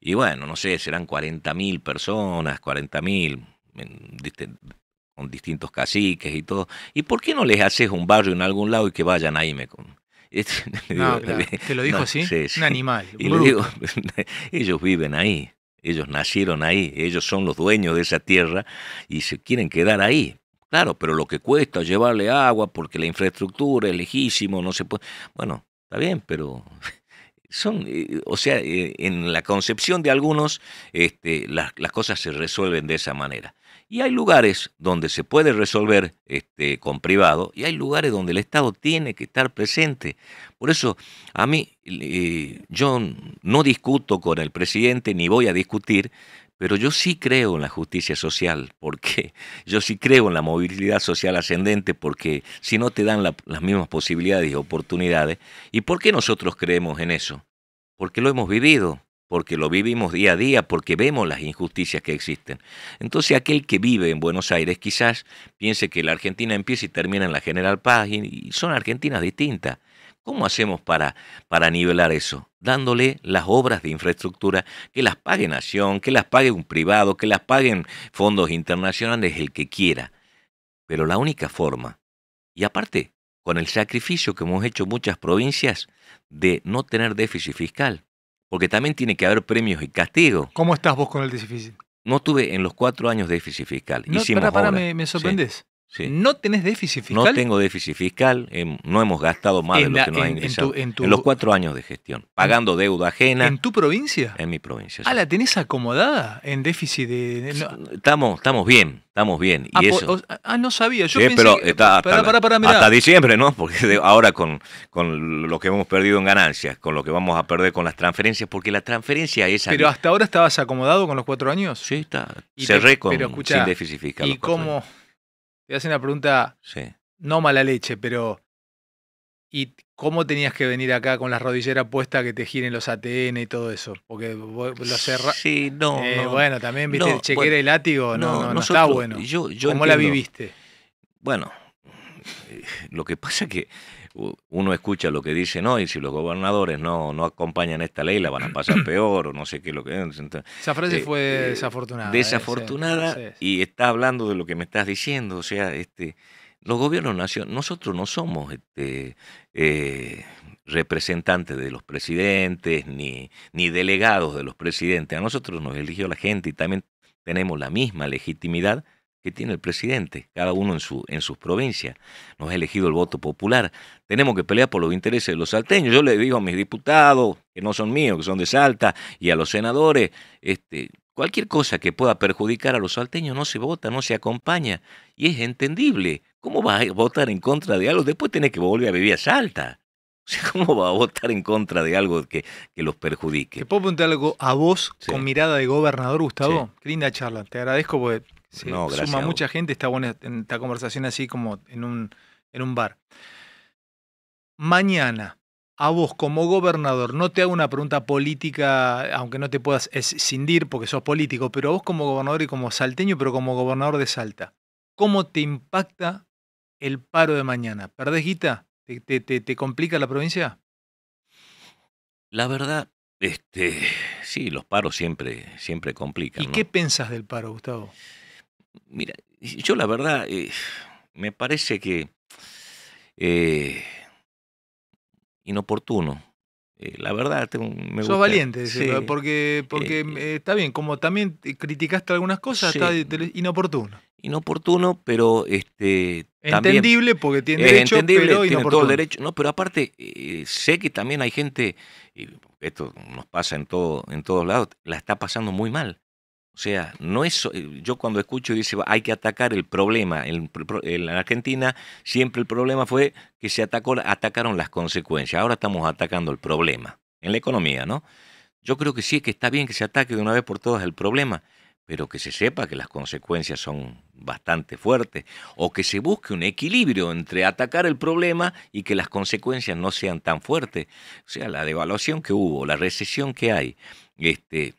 Y bueno, no sé, serán 40.000 personas, 40.000, mil con distintos caciques y todo. ¿Y por qué no les haces un barrio en algún lado y que vayan ahí? Me, este, Te lo dijo sí, un animal. y ellos viven ahí, ellos nacieron ahí, ellos son los dueños de esa tierra y se quieren quedar ahí. Claro, pero lo que cuesta llevarle agua porque la infraestructura es lejísimo, no se puede. Bueno, está bien, pero son, eh, o sea, eh, en la concepción de algunos, este, las cosas se resuelven de esa manera. Y hay lugares donde se puede resolver este, con privado y hay lugares donde el Estado tiene que estar presente. Por eso, a mí, eh, yo no discuto con el presidente ni voy a discutir pero yo sí creo en la justicia social, porque yo sí creo en la movilidad social ascendente, porque si no te dan las mismas posibilidades y oportunidades, ¿y por qué nosotros creemos en eso? Porque lo hemos vivido, porque lo vivimos día a día, porque vemos las injusticias que existen. Entonces aquel que vive en Buenos Aires quizás piense que la Argentina empieza y termina en la General Paz, y son Argentinas distintas. ¿Cómo hacemos para, para nivelar eso? Dándole las obras de infraestructura que las pague Nación, que las pague un privado, que las paguen fondos internacionales, el que quiera. Pero la única forma, y aparte, con el sacrificio que hemos hecho muchas provincias de no tener déficit fiscal, porque también tiene que haber premios y castigos. ¿Cómo estás vos con el déficit? No tuve en los cuatro años déficit fiscal. y para, me, sorprendes. No tenés déficit fiscal. No tengo déficit fiscal, em, no hemos gastado más en de lo que nos ha ingresado. En, los cuatro años de gestión, pagando deuda ajena. ¿En tu provincia? En mi provincia. Ah, ¿la tenés acomodada en déficit de.? Estamos, estamos bien, estamos bien. Ah, y eso, ah no sabía. Yo que pero hasta, hasta, diciembre, ¿no? Porque ahora con, con lo que hemos perdido en ganancias, con lo que vamos a perder con las transferencias, porque la transferencia es. Pero hasta ahora estabas acomodado con los cuatro años. Sí, está. Cerré con, sin déficit fiscal. ¿Y cómo.? Te voy una pregunta no mala leche, pero ¿y cómo tenías que venir acá con la rodillera puesta que te giren los ATN y todo eso? Porque lo cerras. Sí, eh, no, Bueno, también viste el chequera y látigo, no, está bueno. Yo, ¿Cómo la viviste? Bueno, eh, lo que pasa es que uno escucha lo que dicen hoy, si los gobernadores no, no acompañan esta ley, la van a pasar peor o no sé qué lo que Esa frase eh, fue eh, desafortunada. ¿eh? Desafortunada y está hablando de lo que me estás diciendo, o sea, este, los gobiernos nacionales, nosotros no somos este, representantes de los presidentes ni, ni delegados de los presidentes, a nosotros nos eligió la gente y también tenemos la misma legitimidad que tiene el presidente, cada uno en, su, en sus provincias. Nos ha elegido el voto popular. Tenemos que pelear por los intereses de los salteños. Yo le digo a mis diputados, que no son míos, que son de Salta, y a los senadores, este, cualquier cosa que pueda perjudicar a los salteños no se vota, no se acompaña. Y es entendible. ¿Cómo va a votar en contra de algo? Después tiene que volver a vivir a Salta. ¿cómo va a votar en contra de algo que, los perjudique? Te puedo preguntar algo a vos con mirada de gobernador, Gustavo. Qué linda charla. Te agradezco por... Se suma mucha gente, está buena esta conversación así como en un, en un bar. Mañana, a vos como gobernador, no te hago una pregunta política, aunque no te puedas escindir porque sos político, pero a vos como gobernador y como salteño, pero como gobernador de Salta, ¿cómo te impacta el paro de mañana? ¿Perdés guita? ¿Te, te, te, complica la provincia? La verdad, este, sí, los paros siempre, siempre complican. ¿Y qué pensas del paro, Gustavo? Mira, yo la verdad, eh, me parece que eh, inoportuno. Eh, la verdad, me Sos valiente, porque, porque está bien, como también criticaste algunas cosas, está inoportuno. Inoportuno, pero este. Entendible porque tiene derecho, pero todo el derecho. No, pero aparte, sé que también hay gente, esto nos pasa en, todo, en todos lados, la está pasando muy mal. O sea, no es, eh, yo cuando escucho y dice hay que atacar el problema, en, la Argentina siempre el problema fue que se atacó, atacaron las consecuencias, ahora estamos atacando el problema, en la economía, ¿no? Yo creo que sí, es que está bien que se ataque de una vez por todas el problema, pero que se sepa que las consecuencias son bastante fuertes, o que se busque un equilibrio entre atacar el problema y que las consecuencias no sean tan fuertes. O sea, la devaluación que hubo, la recesión que hay, este,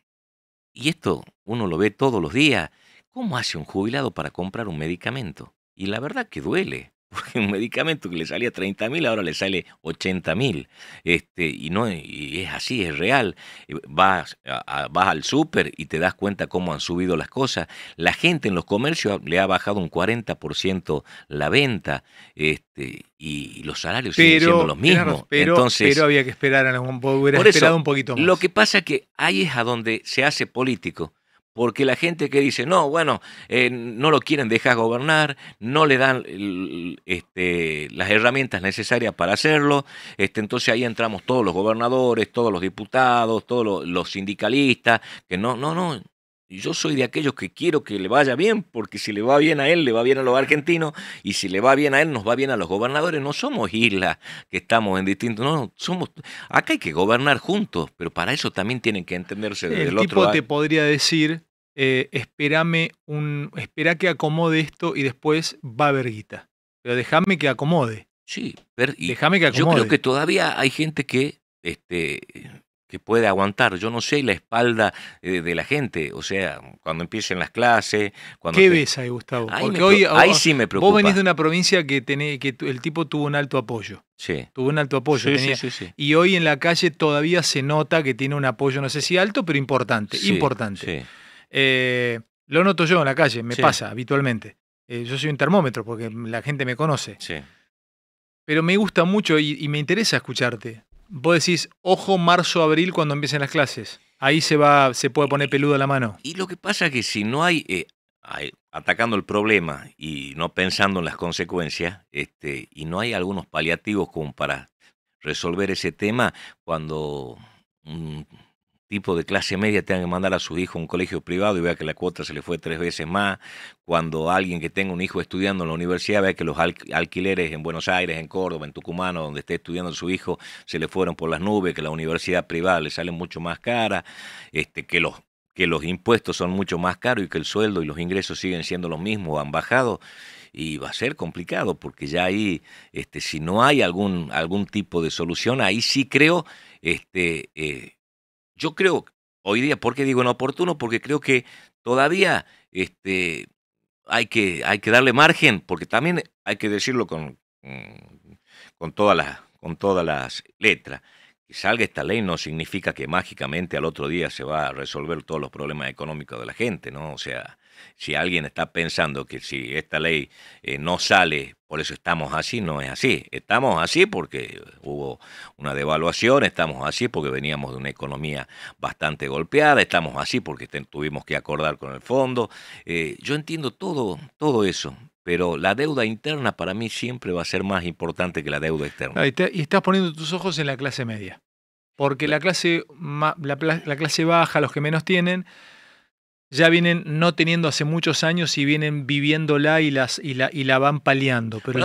y esto uno lo ve todos los días. ¿Cómo hace un jubilado para comprar un medicamento? Y la verdad que duele porque un medicamento que le salía 30 mil ahora le sale 80 mil. Este, y, no, y es así, es real. Eh, vas, vas al súper y te das cuenta cómo han subido las cosas. La gente en los comercios le ha bajado un 40% la venta este, y, los salarios pero, siguen siendo los mismos. Pero, Entonces, había que esperar, a un poquito más. Lo que pasa es que ahí es a donde se hace político porque la gente que dice, no, bueno, eh, no lo quieren dejar gobernar, no le dan este, las herramientas necesarias para hacerlo, este, entonces ahí entramos todos los gobernadores, todos los diputados, todos los, los sindicalistas, que no, no, no, y Yo soy de aquellos que quiero que le vaya bien, porque si le va bien a él, le va bien a los argentinos, y si le va bien a él, nos va bien a los gobernadores. No somos islas que estamos en distintos. No, somos. Acá hay que gobernar juntos, pero para eso también tienen que entenderse el otro. El tipo te podría decir: eh, espérame un. Espera que acomode esto y después va a verguita. Pero déjame que acomode. Sí, déjame que acomode. Yo creo que todavía hay gente que. Este, que puede aguantar. Yo no sé la espalda eh, de la gente, o sea, cuando empiecen las clases. ¿Qué ves ahí, Gustavo? Ahí sí me preocupa. Vos venís de una provincia que, que el tipo tuvo un alto apoyo. Sí. Tuvo un alto apoyo. Sí, sí, sí, y hoy en la calle todavía se nota que tiene un apoyo, no sé si alto, pero importante. importante. Eh, lo noto yo en la calle, me pasa habitualmente. Eh, yo soy un termómetro porque la gente me conoce. Sí. Pero me gusta mucho y me interesa escucharte Vos decís, ojo, marzo, abril, cuando empiecen las clases. Ahí se va, se puede poner peludo la mano. Y lo que pasa es que si no eh, hay, atacando el problema y no pensando en las consecuencias, este, y no hay algunos paliativos como para resolver ese tema cuando tipo de clase media tengan que mandar a su hijo a un colegio privado y vea que la cuota se le fue tres veces más, cuando alguien que tenga un hijo estudiando en la universidad vea que los alquileres en Buenos Aires, en Córdoba, en Tucumán, donde esté estudiando su hijo, se le fueron por las nubes, que la universidad privada le sale mucho más cara, este, que los que los impuestos son mucho más caros y que el sueldo y los ingresos siguen siendo los mismos, han bajado y va a ser complicado porque ya ahí, este, si no hay algún, algún tipo de solución, ahí sí creo este, eh, yo creo, hoy día, ¿por qué digo inoportuno? Porque creo que todavía este, hay, que, hay que darle margen, porque también hay que decirlo con, mm, con, todas las, con todas las letras. Que salga esta ley no significa que mágicamente al otro día se va a resolver todos los problemas económicos de la gente, ¿no? O sea, si alguien está pensando que si esta ley eh, no sale por eso estamos así, no es así. Estamos así porque hubo una devaluación, estamos así porque veníamos de una economía bastante golpeada, estamos así porque tuvimos que acordar con el fondo. Eh, yo entiendo todo, todo eso, pero la deuda interna para mí siempre va a ser más importante que la deuda externa. Y, estás poniendo tus ojos en la clase media, porque la clase, la clase baja, los que menos tienen, ya vienen no teniendo hace muchos años y vienen viviéndola y las y la y la van paliando. Pues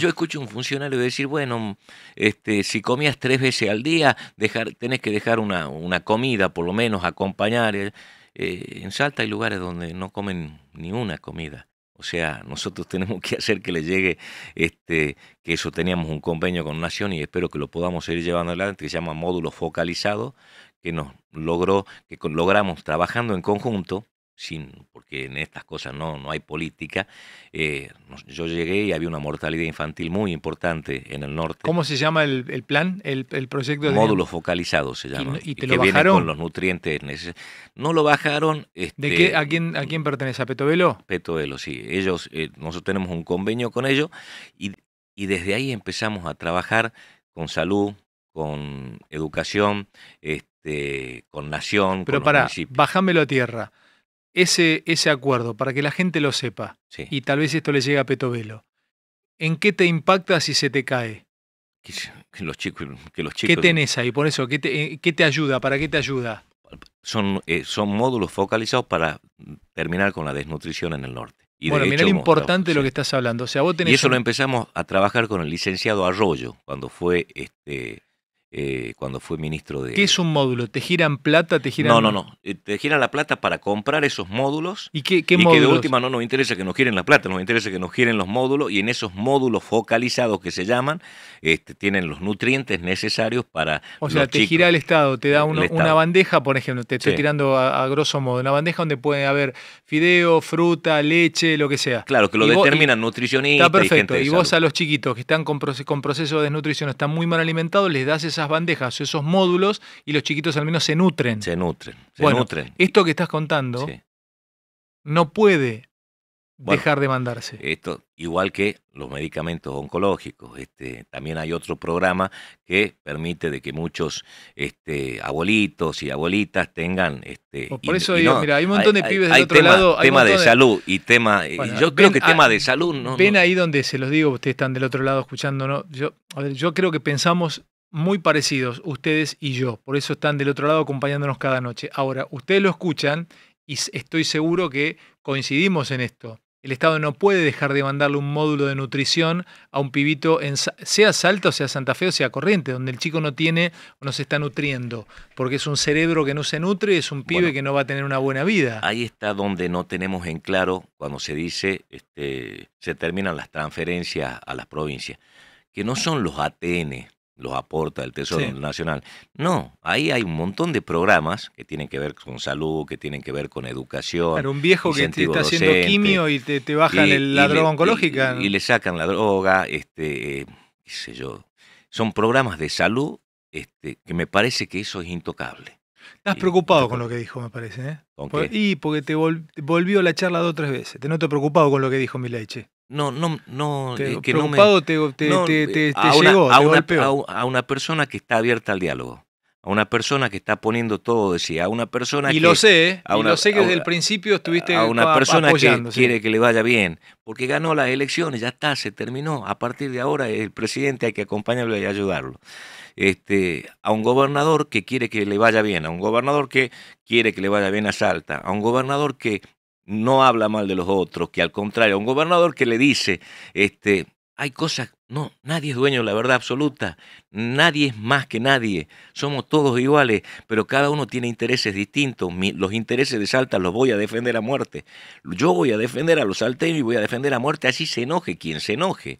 yo, escucho a un funcionario decir, bueno, este, si comías tres veces al día, dejar, tenés que dejar una, una comida, por lo menos acompañar. Eh, eh, en Salta hay lugares donde no comen ni una comida. O sea, nosotros tenemos que hacer que le llegue, este, que eso teníamos un convenio con Nación y espero que lo podamos seguir llevando adelante, que se llama módulo focalizado, que nos logró, que logramos trabajando en conjunto, sin, porque en estas cosas no, no hay política, eh, yo llegué y había una mortalidad infantil muy importante en el norte. ¿Cómo se llama el, plan, el, el proyecto? De... Módulos focalizados se llama. ¿Y, te lo bajaron? con los nutrientes necesarios. No lo bajaron. ¿De este, a, quién, ¿A quién pertenece? ¿A Petovelo? Petovelo, sí. Ellos, eh, nosotros tenemos un convenio con ellos y, desde ahí empezamos a trabajar con salud, con educación, este, con nación, Pero con para, bájamelo a tierra ese, acuerdo, para que la gente lo sepa, y tal vez esto le llegue a Petovelo, ¿en qué te impacta si se te cae? los chicos, ¿Qué tenés ahí? Por eso, eh, ¿qué te, ayuda? ¿Para qué te ayuda? Son, eh, son módulos focalizados para terminar con la desnutrición en el norte. Y bueno, mira lo importante de lo que estás hablando. O sea, y eso lo empezamos a trabajar con el licenciado Arroyo, cuando fue este, eh, cuando fue ministro de... ¿Qué es un módulo? ¿Te giran plata? Te giran... No, no, no. Eh, te giran la plata para comprar esos módulos. ¿Y qué, qué y que de última no nos interesa que nos giren la plata, nos interesa que nos giren los módulos y en esos módulos focalizados que se llaman, este, tienen los nutrientes necesarios para... O sea, te gira el Estado, te da una bandeja, por ejemplo, te estoy tirando a, grosso modo, una bandeja donde pueden haber fideo, fruta, leche, lo que sea. Claro, que lo determinan nutricionistas. perfecto. Y, gente y vos a los chiquitos que están con, con proceso de desnutrición, están muy mal alimentados, les das esas bandejas o esos módulos y los chiquitos al menos se nutren. Se nutren, se Esto que estás contando no puede dejar de mandarse. Esto, igual que los medicamentos oncológicos. Este, también hay otro programa que permite de que muchos este, abuelitos y abuelitas tengan... Este, por eso mira, hay un montón de pibes del otro lado... tema de, salud y tema... Eh, yo creo que tema de salud, ¿no? Ven ahí donde se los digo, ustedes están del otro lado escuchando Yo, yo creo que pensamos muy parecidos, ustedes y yo. Por eso están del otro lado acompañándonos cada noche. Ahora, ustedes lo escuchan y estoy seguro que coincidimos en esto. El Estado no puede dejar de mandarle un módulo de nutrición a un pibito, en, sea Salta, o sea Santa Fe, o sea Corriente, donde el chico no tiene o no se está nutriendo, porque es un cerebro que no se nutre, es un pibe que no va a tener una buena vida. Ahí está donde no tenemos en claro cuando se dice este, se terminan las transferencias a las provincias, que no son los ATN, los aporta el Tesoro Nacional. No, ahí hay un montón de programas que tienen que ver con salud, que tienen que ver con educación. Claro, un viejo que te está haciendo quimio y te, te bajan la droga oncológica. Y, le sacan la droga, este, eh, qué sé yo. Son programas de salud este, que me parece que eso es intocable. Estás preocupado con lo que dijo, me parece. ¿eh? Y porque te volvió la charla dos o tres veces. Te noto preocupado con lo que dijo Mileiche. No, no, no. Te, eh, que no me, te, te, a una, llegó, a, una, a, una persona que está abierta al diálogo a una persona que está poniendo todo de a una persona y lo sé, ¿eh? y lo sé que desde el principio estuviste a una persona que quiere que le vaya bien, porque ganó las elecciones, ya está, se terminó. A partir de ahora el presidente hay que acompañarlo y ayudarlo. Este, a un gobernador que quiere que le vaya bien, a un gobernador que quiere que le vaya bien a Salta, a un gobernador que no habla mal de los otros, que al contrario, un gobernador que le dice, este, hay cosas, no, nadie es dueño de la verdad absoluta, nadie es más que nadie, somos todos iguales, pero cada uno tiene intereses distintos, los intereses de Salta los voy a defender a muerte, yo voy a defender a los salteños y voy a defender a muerte, así se enoje quien se enoje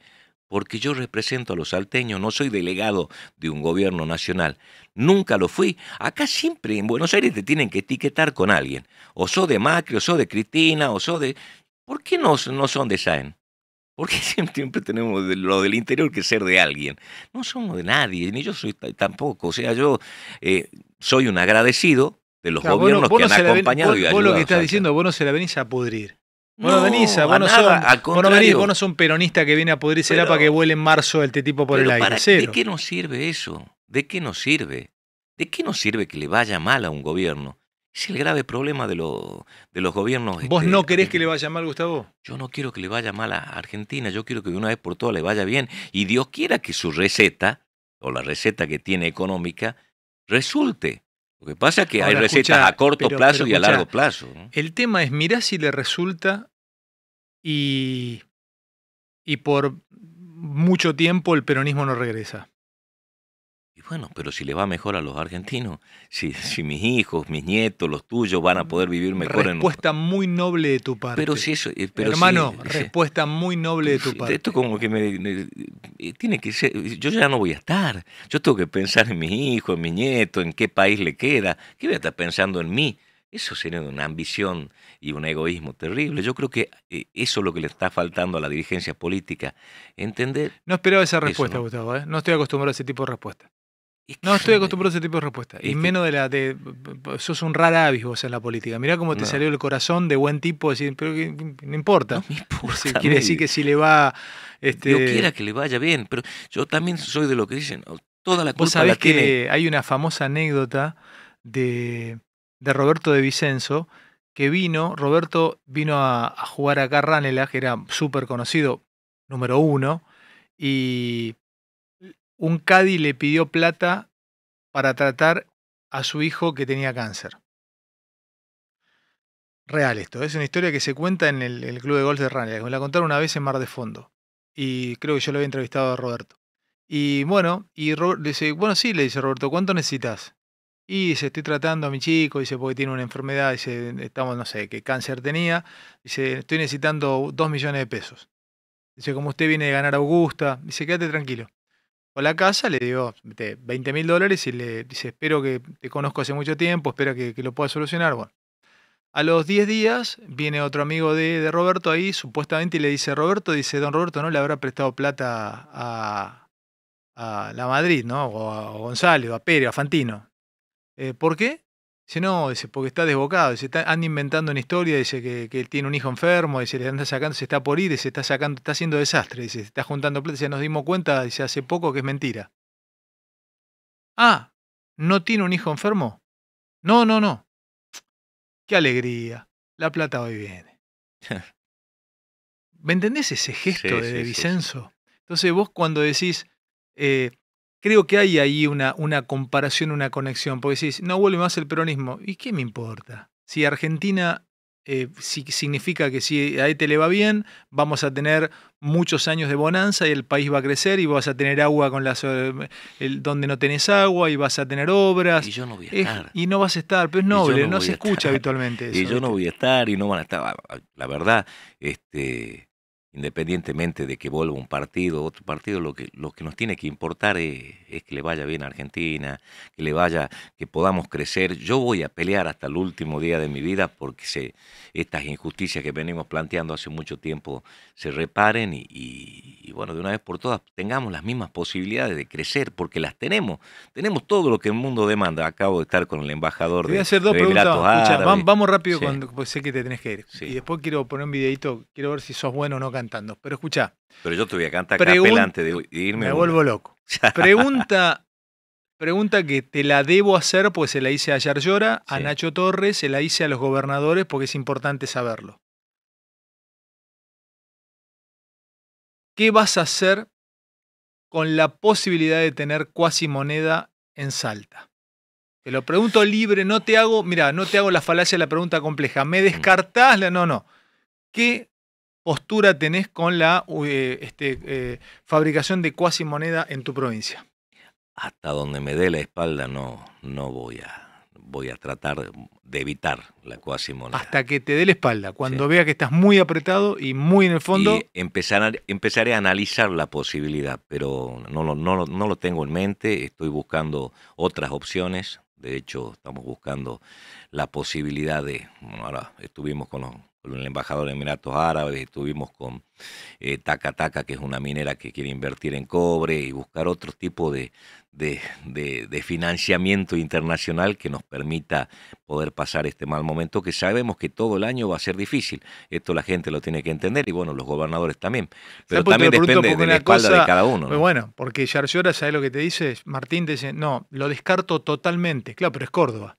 porque yo represento a los salteños, no soy delegado de un gobierno nacional. Nunca lo fui. Acá siempre en Buenos Aires te tienen que etiquetar con alguien. O sos de Macri, o sos de Cristina, o sos de... ¿Por qué no, no son de Saen? Porque siempre tenemos lo del interior que ser de alguien. No somos de nadie, ni yo soy tampoco. O sea, yo eh, soy un agradecido de los gobiernos que han acompañado y ayudado, lo que estás diciendo, vos no se la venís a pudrir. Bueno, Denisa, vos, no sos un peronista que viene a pudrirse para que vuele en marzo este tipo por el aire. ¿De qué nos sirve eso? ¿De qué nos sirve? ¿De qué nos sirve que le vaya mal a un gobierno? Es el grave problema de, los de los gobiernos. ¿Vos este, no querés que le vaya mal, Gustavo? Yo no quiero que le vaya mal a Argentina, yo quiero que de una vez por todas le vaya bien. Y Dios quiera que su receta, o la receta que tiene económica, resulte. Lo que pasa es que hay recetas a corto plazo y a largo plazo. El tema es, mirá si le resulta y, y por mucho tiempo el peronismo no regresa. Y bueno, pero si le va mejor a los argentinos, si, mis hijos, mis nietos, los tuyos van a poder vivir mejor respuesta en respuesta muy noble de tu parte. Pero si eso, eh, hermano, eh, respuesta muy noble de tu parte. Esto como que me, eh, tiene que ser, yo ya no voy a estar. Yo tengo que pensar en mis hijos, en mis nietos, en qué país le queda. ¿Qué voy a estar pensando en mí? Eso sería una ambición y un egoísmo terrible. Yo creo que eso es lo que le está faltando a la dirigencia política. Entender. No esperaba esa respuesta, Gustavo. No estoy acostumbrado a ese tipo de respuesta no estoy acostumbrado a ese tipo de respuesta. Y, menos de la de. Sos un rara avis en la política. Mirá cómo te salió el corazón de buen tipo. Decir, pero no importa. quiere decir que si le va. Este... Yo quiera que le vaya bien, pero yo también soy de lo que dicen. Oh, toda la culpa ¿Vos sabés que hay una famosa anécdota de, Roberto de Vicenzo que vino. Roberto vino a, jugar acá a Ranelagh, que era súper conocido, número uno. Y un cadi le pidió plata para tratar a su hijo que tenía cáncer. Real esto, es una historia que se cuenta en el, club de golf de Rania, me la contaron una vez en Mar de Fondo, y creo que yo lo había entrevistado a Roberto. Y bueno, y le dice, bueno, sí, le dice Roberto, ¿cuánto necesitas? Y dice, estoy tratando a mi chico, dice, porque tiene una enfermedad, dice, estamos, no sé, qué cáncer tenía, dice, estoy necesitando dos millones de pesos. Dice, como usted viene de ganar Augusta, dice, quédate tranquilo a la casa, le digo 20 mil dólares y le dice, espero que te conozco hace mucho tiempo, espero que, lo pueda solucionar. Bueno, a los 10 días viene otro amigo de, Roberto ahí, supuestamente, y le dice, Roberto, dice, don Roberto, ¿no le habrá prestado plata a, la Madrid, ¿no? O a González, o a Pérez, a Fantino. Eh, ¿Por qué? Dice, no, dice, porque está desbocado, dice, está, anda inventando una historia, dice que, que tiene un hijo enfermo, dice, le sacando, se está por ir, se está sacando, está haciendo desastre, dice, se está juntando plata, dice, nos dimos cuenta, dice, hace poco que es mentira. Ah, ¿no tiene un hijo enfermo? No, no, no. Qué alegría. La plata hoy viene. ¿Me entendés ese gesto de, Entonces vos cuando decís, eh, creo que hay ahí una, una comparación, una conexión, porque decís, no vuelve más el peronismo, ¿y qué me importa? Si Argentina eh, significa que si a te este le va bien, vamos a tener muchos años de bonanza y el país va a crecer y vas a tener agua con las eh, donde no tenés agua y vas a tener obras. Y yo no voy a estar. y no vas a estar, pero es noble, no, se escucha habitualmente eso. Y yo no voy a estar y no van a estar. La verdad, este independientemente de que vuelva un partido, otro partido, lo que, lo que nos tiene que importar es, que le vaya bien a Argentina, que le vaya, que podamos crecer. Yo voy a pelear hasta el último día de mi vida porque se, estas injusticias que venimos planteando hace mucho tiempo se reparen y, bueno, de una vez por todas tengamos las mismas posibilidades de crecer, porque las tenemos. Tenemos todo lo que el mundo demanda. Acabo de estar con el embajador de, hacer dos preguntas. vamos, rápido, porque cuando, pues sé que te tenés que ir. Y después quiero poner un videito, quiero ver si sos bueno o no pero escucha. Pero yo te voy a cantar antes de irme. Me vuelvo loco. Pregunta, pregunta que te la debo hacer, pues se la hice a Yarlora, a Nacho Torres, se la hice a los gobernadores, porque es importante saberlo. ¿Qué vas a hacer con la posibilidad de tener cuasi moneda en Salta? Te lo pregunto libre, no te hago, mira, no te hago la falacia de la pregunta compleja. Me mm. descartás No, no. ¿Qué postura tenés con la eh, este, eh, fabricación de cuasi moneda en tu provincia? Hasta donde me dé la espalda no, no voy a voy a tratar de evitar la cuasi moneda. Hasta que te dé la espalda, cuando vea que estás muy apretado y muy en el fondo. Y empezar empezaré a analizar la posibilidad, pero no, no, no, no lo tengo en mente, estoy buscando otras opciones. De hecho, estamos buscando la posibilidad de, ahora estuvimos con los con el embajador de Emiratos Árabes, estuvimos con eh, Taca Taca, que es una minera que quiere invertir en cobre y buscar otro tipo de, de, financiamiento internacional que nos permita poder pasar este mal momento que sabemos que todo el año va a ser difícil. Esto la gente lo tiene que entender y bueno, los gobernadores también. Pero también depende de la espalda de cada uno. Pues bueno, porque Yarciora, ¿sabes lo que te dice? Martín dice, no, lo descarto totalmente. Claro, pero es Córdoba.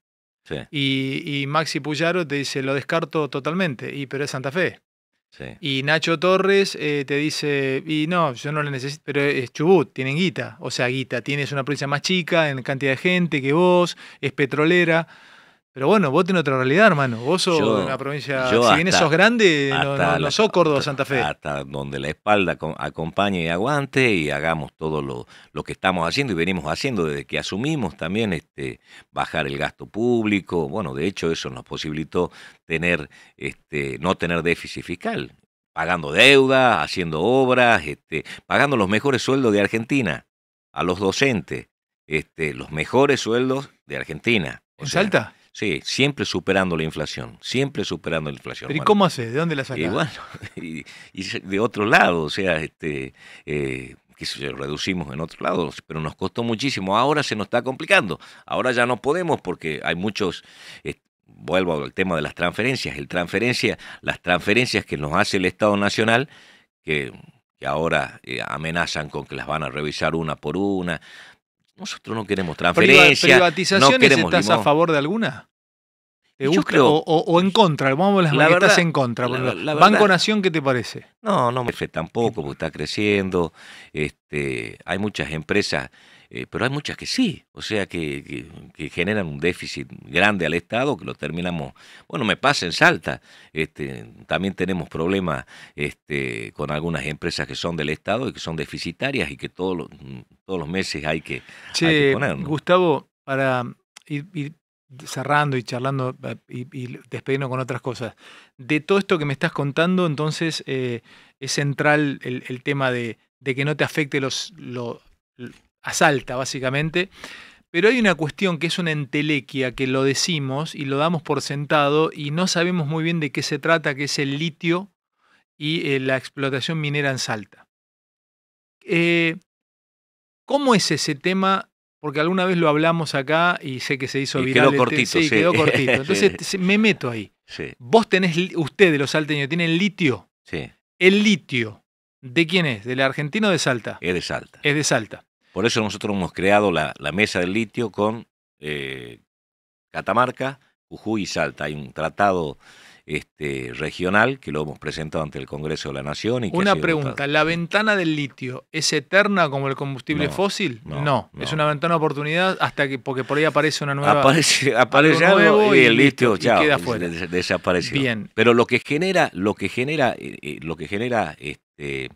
Y, Maxi Puyaro te dice, lo descarto totalmente, y, pero es Santa Fe. Y Nacho Torres eh, te dice, y no, yo no le necesito, pero es Chubut, tienen guita, o sea, guita, tienes una provincia más chica en cantidad de gente que vos, es petrolera. Pero bueno, vos tenés otra realidad, hermano. Vos sos yo, una provincia. si bien sos grande, no, sos Córdoba, Santa Fe. Hasta donde la espalda acompañe y aguante y hagamos todo lo, lo, que estamos haciendo y venimos haciendo desde que asumimos también este, bajar el gasto público. Bueno, de hecho, eso nos posibilitó tener, este, no tener déficit fiscal, pagando deuda, haciendo obras, este, pagando los mejores sueldos de Argentina a los docentes, este, los mejores sueldos de Argentina. ¿En Salta? Sí, siempre superando la inflación, siempre superando la inflación. ¿Y cómo hace? ¿De dónde la sacas? Igual, y, de otro lado, o sea, este, eh, que reducimos en otro lado, pero nos costó muchísimo. Ahora se nos está complicando. Ahora ya no podemos porque hay muchos. Eh, vuelvo al tema de las transferencias. El transferencia, las transferencias que nos hace el Estado Nacional, que, que ahora eh, amenazan con que las van a revisar una por una. Nosotros no queremos transferencias. no queremos estás a favor de alguna? o, en contra, vamos las la en contra. Banco Nación, ¿qué te parece? No, no me tampoco, porque está creciendo. Este, hay muchas empresas eh, pero hay muchas que sí, o sea, que, generan un déficit grande al Estado, que lo terminamos, bueno, me pasa en Salta, este, también tenemos problemas este, con algunas empresas que son del Estado y que son deficitarias y que todos los, todos los meses hay que, Gustavo, para ir, cerrando y charlando eh, y, y, despedirnos con otras cosas. De todo esto que me estás contando, entonces eh, es central el, tema de, que no te afecte los, Salta básicamente. Pero hay una cuestión que es una entelequia, que lo decimos y lo damos por sentado y no sabemos muy bien de qué se trata, que es el litio y eh, la explotación minera en Salta. Eh, ¿Cómo es ese tema? Porque alguna vez lo hablamos acá y sé que se hizo y Quedó cortito, sí, quedó cortito. Entonces me meto ahí. Vos tenés, ustedes los salteños, tienen litio. Sí. El litio, ¿de quién es? ¿De la Argentina o de Salta? Es de Salta. Es de Salta. Por eso nosotros hemos creado la, mesa del litio con eh, Catamarca, Jujuy y Salta. Hay un tratado este, regional que lo hemos presentado ante el Congreso de la Nación. Y una pregunta, ¿la ventana del litio es eterna como el combustible fósil? No, es una ventana de oportunidad hasta que, porque por ahí aparece una nueva... Aparece, aparece algo, y, el litio, ya queda Bien. Pero lo que genera, lo que genera, eh, eh, lo que genera, este,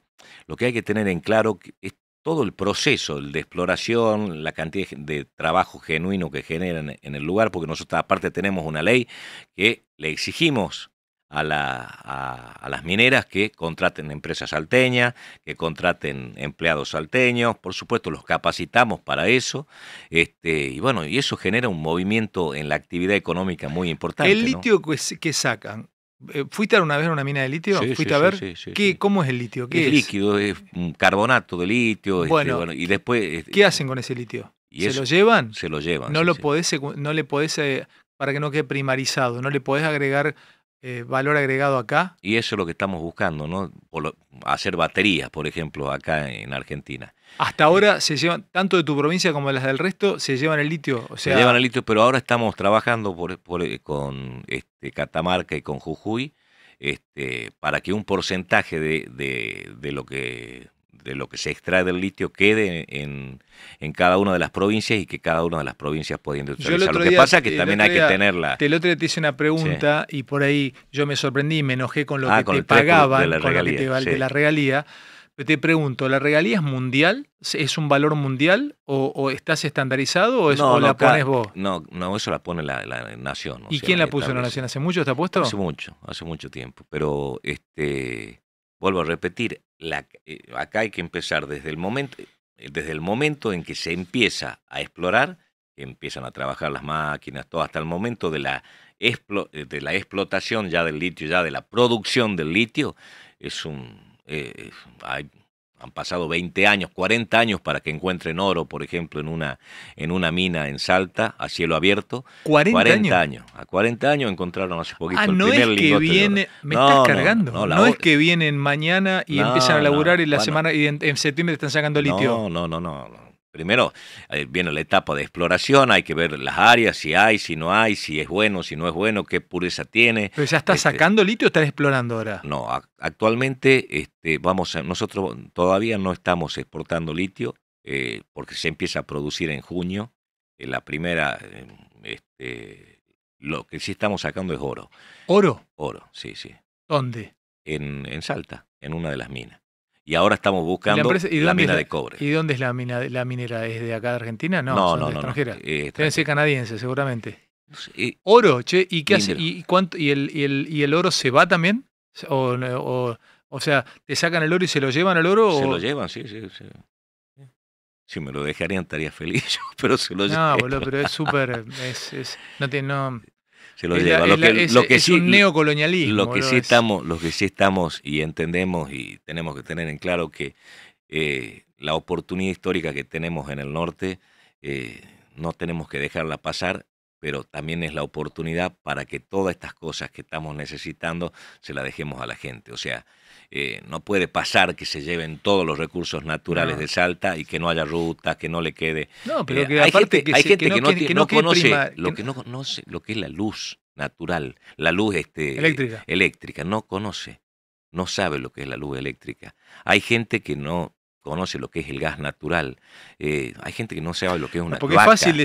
lo que hay que tener en claro es todo el proceso el de exploración, la cantidad de trabajo genuino que generan en el lugar, porque nosotros aparte tenemos una ley que le exigimos a, a, las mineras que contraten empresas salteñas, que contraten empleados salteños, por supuesto los capacitamos para eso, este, y bueno, y eso genera un movimiento en la actividad económica muy importante. El litio que sacan, eh, ¿Fuiste alguna vez a una mina de litio? ¿Fuiste a ver? ¿Qué, ¿Cómo es el litio? es, líquido, es carbonato de litio. Este, y después. Eh, ¿Qué hacen con ese litio? ¿Se lo llevan? Se lo llevan. No, lo podés, no le podés, eh, para que no quede primarizado, no le podés agregar valor agregado acá. Y eso es lo que estamos buscando, ¿no? hacer baterías, por ejemplo, acá en Argentina. Hasta ahora se llevan, tanto de tu provincia como de las del resto, se llevan el litio. se llevan el litio, pero ahora estamos trabajando por, eh, con este, Catamarca y con Jujuy este, para que un porcentaje de, lo que, se extrae del litio quede en, cada una de las provincias y que cada una de las provincias pueda industrializar. Lo que pasa es que también hay que tenerla. El otro día te hice una pregunta y por ahí yo me sorprendí y me enojé con lo ah, que te pagaban, la con lo de la regalía te pregunto, ¿la regalía es mundial? ¿Es un valor mundial? ¿O, estás estandarizado o, no, la pones vos? No, no, eso la pone la, nación. ¿Y quién la puso la nación? ¿Hace mucho está puesto? Hace mucho, hace mucho tiempo. Pero este vuelvo a repetir, la, eh, acá hay que empezar desde el momento, desde el momento en que se empieza a explorar, empiezan a trabajar las máquinas, todo hasta el momento de la, eh, de la explotación ya del litio, ya de la producción del litio, es un eh, han pasado 20 años, 40 años para que encuentren oro, por ejemplo, en una, en una mina en Salta, a cielo abierto. 40, años. A 40 años encontraron hace poquito ah, no es que viene, Me estás cargando. No, no, es que vienen mañana y empiezan a laburar y la semana y en, en, septiembre están sacando litio. No, no, no, no. Primero eh, viene la etapa de exploración, hay que ver las áreas, si hay, si no hay, si es bueno, si no es bueno, qué pureza tiene. ¿Pero ya estás este, sacando litio o estás explorando ahora? No, actualmente este, vamos a, nosotros todavía no estamos exportando litio eh, porque se empieza a producir en junio. Eh, la primera, este, lo que sí estamos sacando es oro. ¿Oro? Oro, sí, sí. ¿Dónde? En, en Salta, en una de las minas y ahora estamos buscando la, mina de cobre. ¿Y dónde es la mina la minera? ¿Es de acá de Argentina? No, no, no, de extranjera. ser canadiense, seguramente. Eh, oro, che, ¿y qué hace? ¿Y, cuánto, y, el, y, el, ¿Y el oro se va también? O, o, sea, ¿te sacan el oro y se lo llevan al oro? Se lo llevan, sí, sí, sí. Si me lo dejarían estaría feliz pero se lo No, boludo, pero es súper... no tiene se lo lleva. lo, que, sí, un neocolonialismo. Lo que, sí estamos, lo que sí estamos y entendemos y tenemos que tener en claro que eh, la oportunidad histórica que tenemos en el norte eh, no tenemos que dejarla pasar pero también es la oportunidad para que todas estas cosas que estamos necesitando se las dejemos a la gente. O sea, eh, no puede pasar que se lleven todos los recursos naturales de Salta y que no haya ruta, que no le quede. No, pero eh, que hay gente que, no, conoce lo que no lo que es la luz natural, la luz este, eh, eléctrica. no conoce, no sabe lo que es la luz eléctrica. Hay gente que no conoce lo que es el gas natural. hay gente que no sabe lo que es una Porque es fácil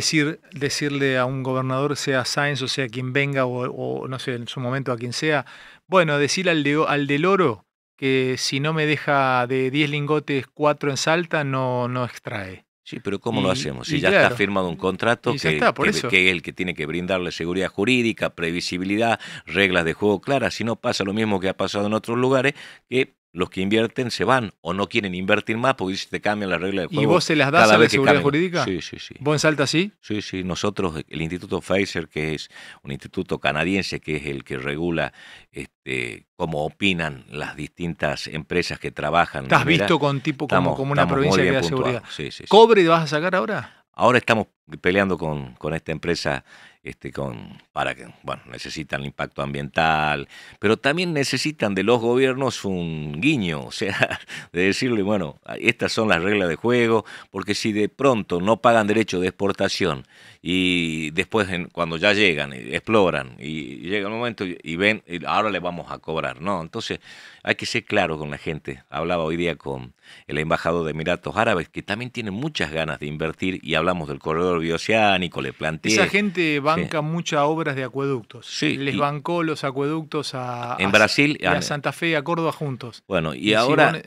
decirle a un gobernador, sea Sainz o sea quien venga, o, no sé, en su momento a quien sea, bueno, decirle al de, al del oro que si no me deja de 10 lingotes 4 en Salta, no, no extrae. Sí, pero ¿cómo lo hacemos? Si ya está firmado un contrato que, que, es el que tiene que brindarle seguridad jurídica, previsibilidad, reglas de juego claras, si no pasa lo mismo que ha pasado en otros lugares, que los que invierten se van o no quieren invertir más porque dicen te cambian las reglas de juego. ¿Y vos se las das a la seguridad jurídica? Sí, sí, sí. ¿Vos en Salta sí? Sí, sí. Nosotros, el Instituto Pfizer, que es un instituto canadiense que es el que regula este, cómo opinan las distintas empresas que trabajan. ¿Estás visto con tipo como, como una provincia de seguridad? Sí, sí, sí. ¿Cobre vas a sacar ahora? Ahora estamos peleando con, con esta empresa este, con, para que, bueno, necesitan impacto ambiental, pero también necesitan de los gobiernos un guiño, o sea, de decirle, bueno, estas son las reglas de juego, porque si de pronto no pagan derecho de exportación y después cuando ya llegan, exploran y llega el momento y ven, ahora le vamos a cobrar, ¿no? Entonces hay que ser claro con la gente. Hablaba hoy día con el embajador de Emiratos Árabes, que también tiene muchas ganas de invertir y hablamos del corredor bioceánico, le planteé. Esa gente banca muchas obras de acueductos. Sí. Les bancó los acueductos a, en Brasil, a, ah, Santa Fe y a Córdoba juntos. Bueno, y, ahora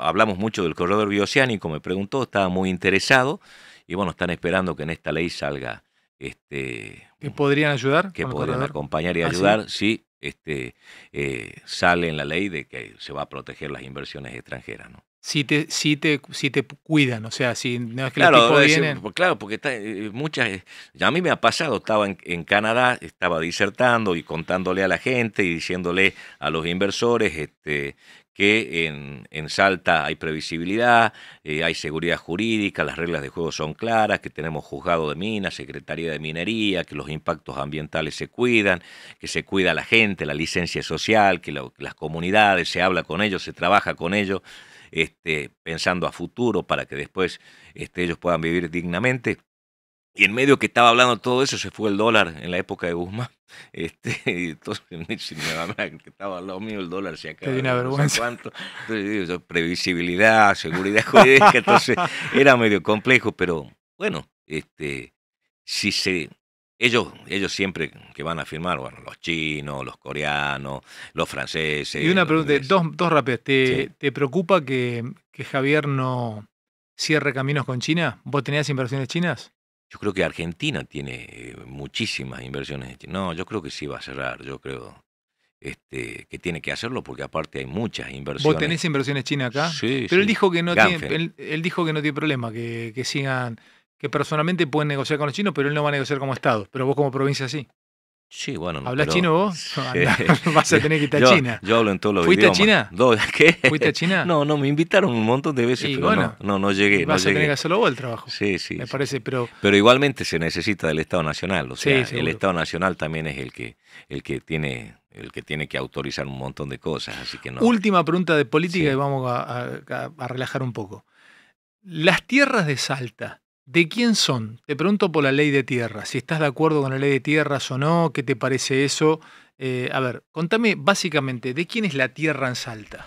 hablamos mucho del corredor bioceánico, me preguntó, estaba muy interesado y bueno, están esperando que en esta ley salga este que podrían ayudar que podrían acompañar y ¿Ah, ayudar si este eh, sale en la ley de que se va a proteger las inversiones extranjeras no si te, si te, cuidan, o sea, si no es que claro, pues Claro, porque está, eh, muchas, eh, a mí me ha pasado, estaba en, Canadá, estaba disertando y contándole a la gente y diciéndole a los inversores este, que en, Salta hay previsibilidad, eh, hay seguridad jurídica, las reglas de juego son claras, que tenemos juzgado de minas, secretaría de minería, que los impactos ambientales se cuidan, que se cuida la gente, la licencia social, que las comunidades, se habla con ellos, se trabaja con ellos. Este, pensando a futuro para que después este, ellos puedan vivir dignamente. Y en medio que estaba hablando todo eso, se fue el dólar en la época de Guzmán. entonces, este, si me que estaba al mío, el dólar se acabó. una vergüenza. previsibilidad, seguridad jurídica. Entonces, era medio complejo, pero bueno, si se ellos, ellos siempre que van a firmar, bueno, los chinos, los coreanos, los franceses. Y una pregunta, dos, dos rápidas. ¿Te, preocupa que, Javier no cierre caminos con China? ¿Vos tenías inversiones chinas? Yo creo que Argentina tiene eh, muchísimas inversiones chinas. No, yo creo que sí va a cerrar, yo creo este, que tiene que hacerlo porque aparte hay muchas inversiones. ¿Vos tenés inversiones chinas acá? Sí. Pero sí. Él, dijo que no él, dijo que no tiene problema, que, que sigan que personalmente pueden negociar con los chinos, pero él no va a negociar como Estado. Pero vos como provincia sí. Sí, bueno. ¿Hablas chino vos? vas a tener que ir a China. Yo hablo en todos los ¿Fuiste a China? ¿Qué? ¿Fuiste a China? No, no, me invitaron un montón de veces, pero bueno, no, llegué. Vas a tener que hacerlo vos el trabajo. Sí, sí. Me parece, pero... Pero igualmente se necesita del Estado Nacional. O sea, el Estado Nacional también es el que, el que tiene el que tiene que autorizar un montón de cosas, así que no. Última pregunta de política y vamos a relajar un poco. Las tierras de Salta, ¿De quién son? Te pregunto por la ley de tierras, si estás de acuerdo con la ley de tierras o no, qué te parece eso. Eh, a ver, contame básicamente, ¿de quién es la tierra en Salta?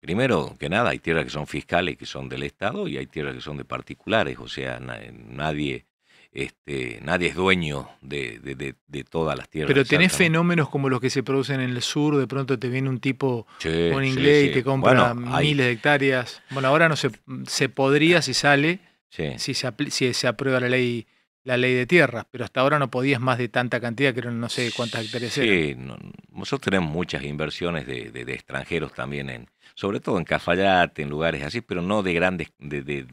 Primero que nada, hay tierras que son fiscales, que son del Estado, y hay tierras que son de particulares, o sea, eh, nadie, este, nadie es dueño de, todas las tierras. Pero tenés fenómenos como los que se producen en el sur, de pronto te viene un tipo con inglés y te compra miles de hectáreas. Bueno, ahora no se, se podría ah. si sale, si, se si se aprueba la ley la ley de tierras, pero hasta ahora no podías más de tanta cantidad, que no sé cuántas hectáreas sí, eran. nosotros tenemos muchas inversiones de, extranjeros también, en, sobre todo en Cafayate, en lugares así, pero no de grandes, de,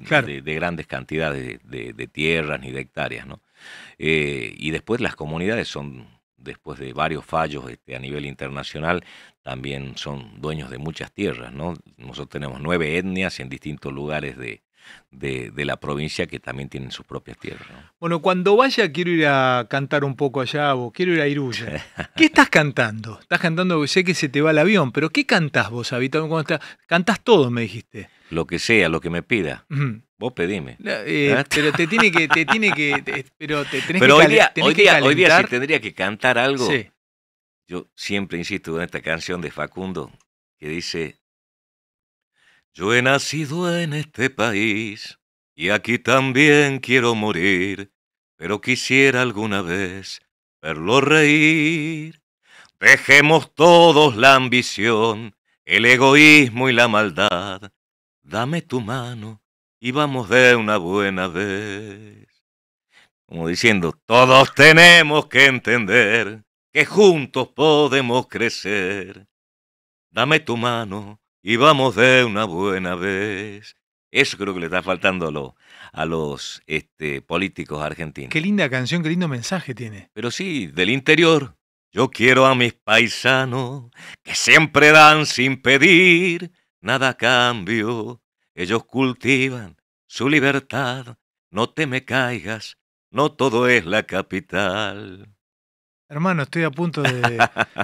grandes cantidades de, tierras ni de hectáreas. ¿no? Eh, y después las comunidades son, después de varios fallos este, a nivel internacional, también son dueños de muchas tierras. ¿no? Nosotros tenemos nueve etnias en distintos lugares de, de, la provincia que también tienen sus propias tierras. Bueno, cuando vaya quiero ir a cantar un poco allá, vos, quiero ir a Iruya. ¿Qué estás cantando? Estás cantando, sé que se te va el avión, pero ¿qué cantás vos, Habita Cantás todo, me dijiste. Lo que sea, lo que me pida. Vos pedime. Eh, ¿Eh? pero te tiene que, pero te tenés que hoy día, hoy, si tendría que cantar algo, yo siempre insisto en esta canción de Facundo que dice yo he nacido en este país y aquí también quiero morir, pero quisiera alguna vez verlo reír. Dejemos todos la ambición, el egoísmo y la maldad. Dame tu mano y vamos de una buena vez. Como diciendo, todos tenemos que entender que juntos podemos crecer. Dame tu mano y vamos de una buena vez. Eso creo que le está faltando a, los este, políticos argentinos. Qué linda canción, qué lindo mensaje tiene. Pero sí, del interior. Yo quiero a mis paisanos que siempre dan sin pedir nada a cambio. Ellos cultivan su libertad. No te me caigas, no todo es la capital. Hermano, estoy a punto de.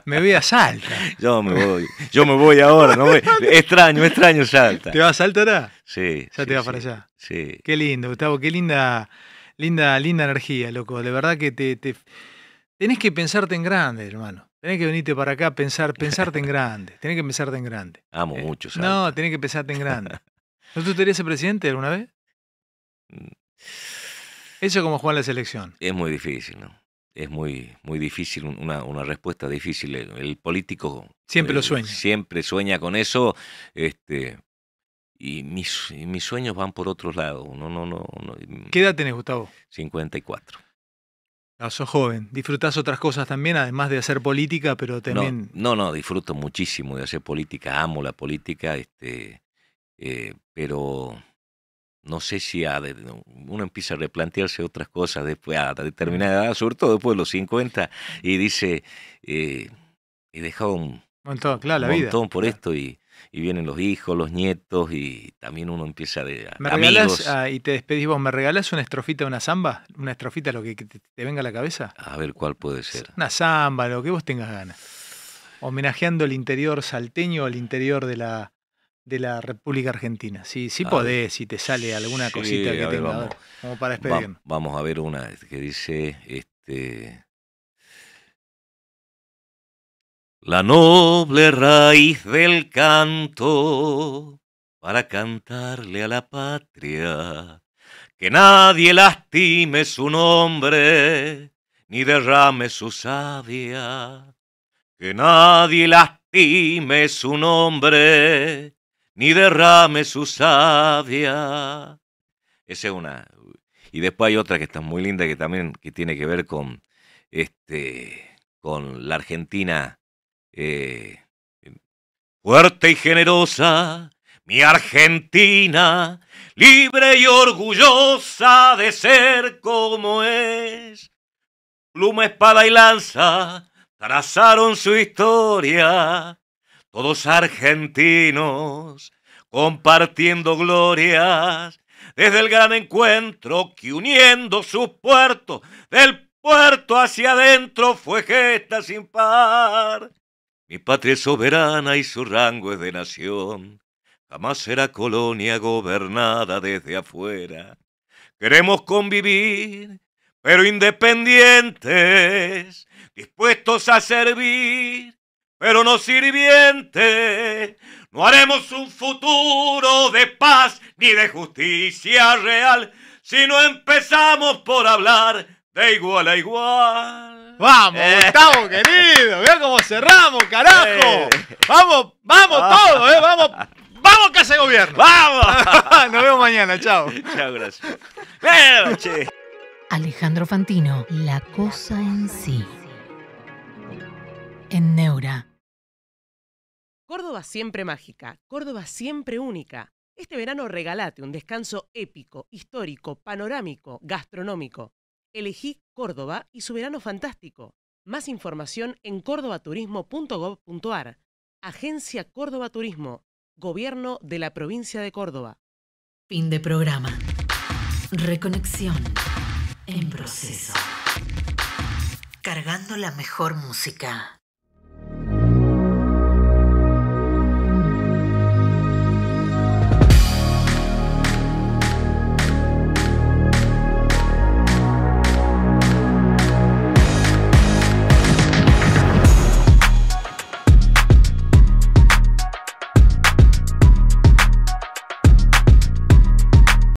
Me voy a Salta. Yo me voy. Yo me voy ahora. No voy... Extraño, extraño Salta. ¿Te vas a Salta ahora? Sí. Ya te vas para allá. Sí. Qué lindo, Gustavo. Qué linda, linda, linda energía, loco. De verdad que te, te... tenés que pensarte en grande, hermano. Tenés que venirte para acá a pensar, pensarte en grande. Tenés que pensarte en grande. Amo eh, mucho, Salta. No, tenés que pensarte en grande. ¿No tú te ser presidente alguna vez? Mm. Eso es como jugar la selección. Es muy difícil, ¿no? es muy, muy difícil, una, una respuesta difícil. El, político... Siempre lo eh, sueña. Siempre sueña con eso. Este, y mis, mis sueños van por otros lados. No, no, no, ¿Qué edad tenés, Gustavo? 54. Ah, sos joven. Disfrutás otras cosas también, además de hacer política, pero también... No, no, disfruto muchísimo de hacer política, amo la política, este, eh, pero no sé si a, uno empieza a replantearse otras cosas después a determinada edad, sobre todo después de los 50, y dice, eh, he dejado un montón, claro, por esto y, vienen los hijos, los nietos y también uno empieza a... ¿Me regalás, ah, y te despedís vos, ¿me regalás una estrofita de una samba? ¿Una estrofita lo que te, venga a la cabeza? A ver cuál puede ser. Una samba, lo que vos tengas ganas. Homenajeando el interior salteño, el interior de la, de la República Argentina. Si, si podés, si te sale alguna cosita que tenga, vamos, como para vamos a ver una que dice, este... La noble raíz del canto para cantarle a la patria, que nadie lastime su nombre ni derrame su savia, que nadie lastime su nombre ni derrame su savia. Esa es una. Y después hay otra que está muy linda que también que tiene que ver con, este, con la Argentina eh, fuerte y generosa, mi Argentina, libre y orgullosa de ser como es. Pluma, espada y lanza trazaron su historia todos argentinos, compartiendo glorias, desde el gran encuentro que uniendo sus puertos, del puerto hacia adentro fue gesta sin par. Mi patria es soberana y su rango es de nación, jamás será colonia gobernada desde afuera. Queremos convivir, pero independientes, dispuestos a servir pero no sirviente. No haremos un futuro de paz ni de justicia real si no empezamos por hablar de igual a igual. Vamos, Gustavo eh. querido, cómo cerramos, carajo. Eh. Vamos, vamos ah. todos, eh, vamos. ¡Vamos, que hace Gobierno! ¡Vamos! Nos vemos mañana, chao. Chao, gracias. Alejandro Fantino, La Cosa en Sí. En Neura Córdoba siempre mágica, Córdoba siempre única. Este verano regálate un descanso épico, histórico, panorámico, gastronómico. Elegí Córdoba y su verano fantástico. Más información en cordobaturismo.gov.ar. Agencia Córdoba Turismo, Gobierno de la Provincia de Córdoba. Fin de programa. Reconexión en proceso. Cargando la mejor música.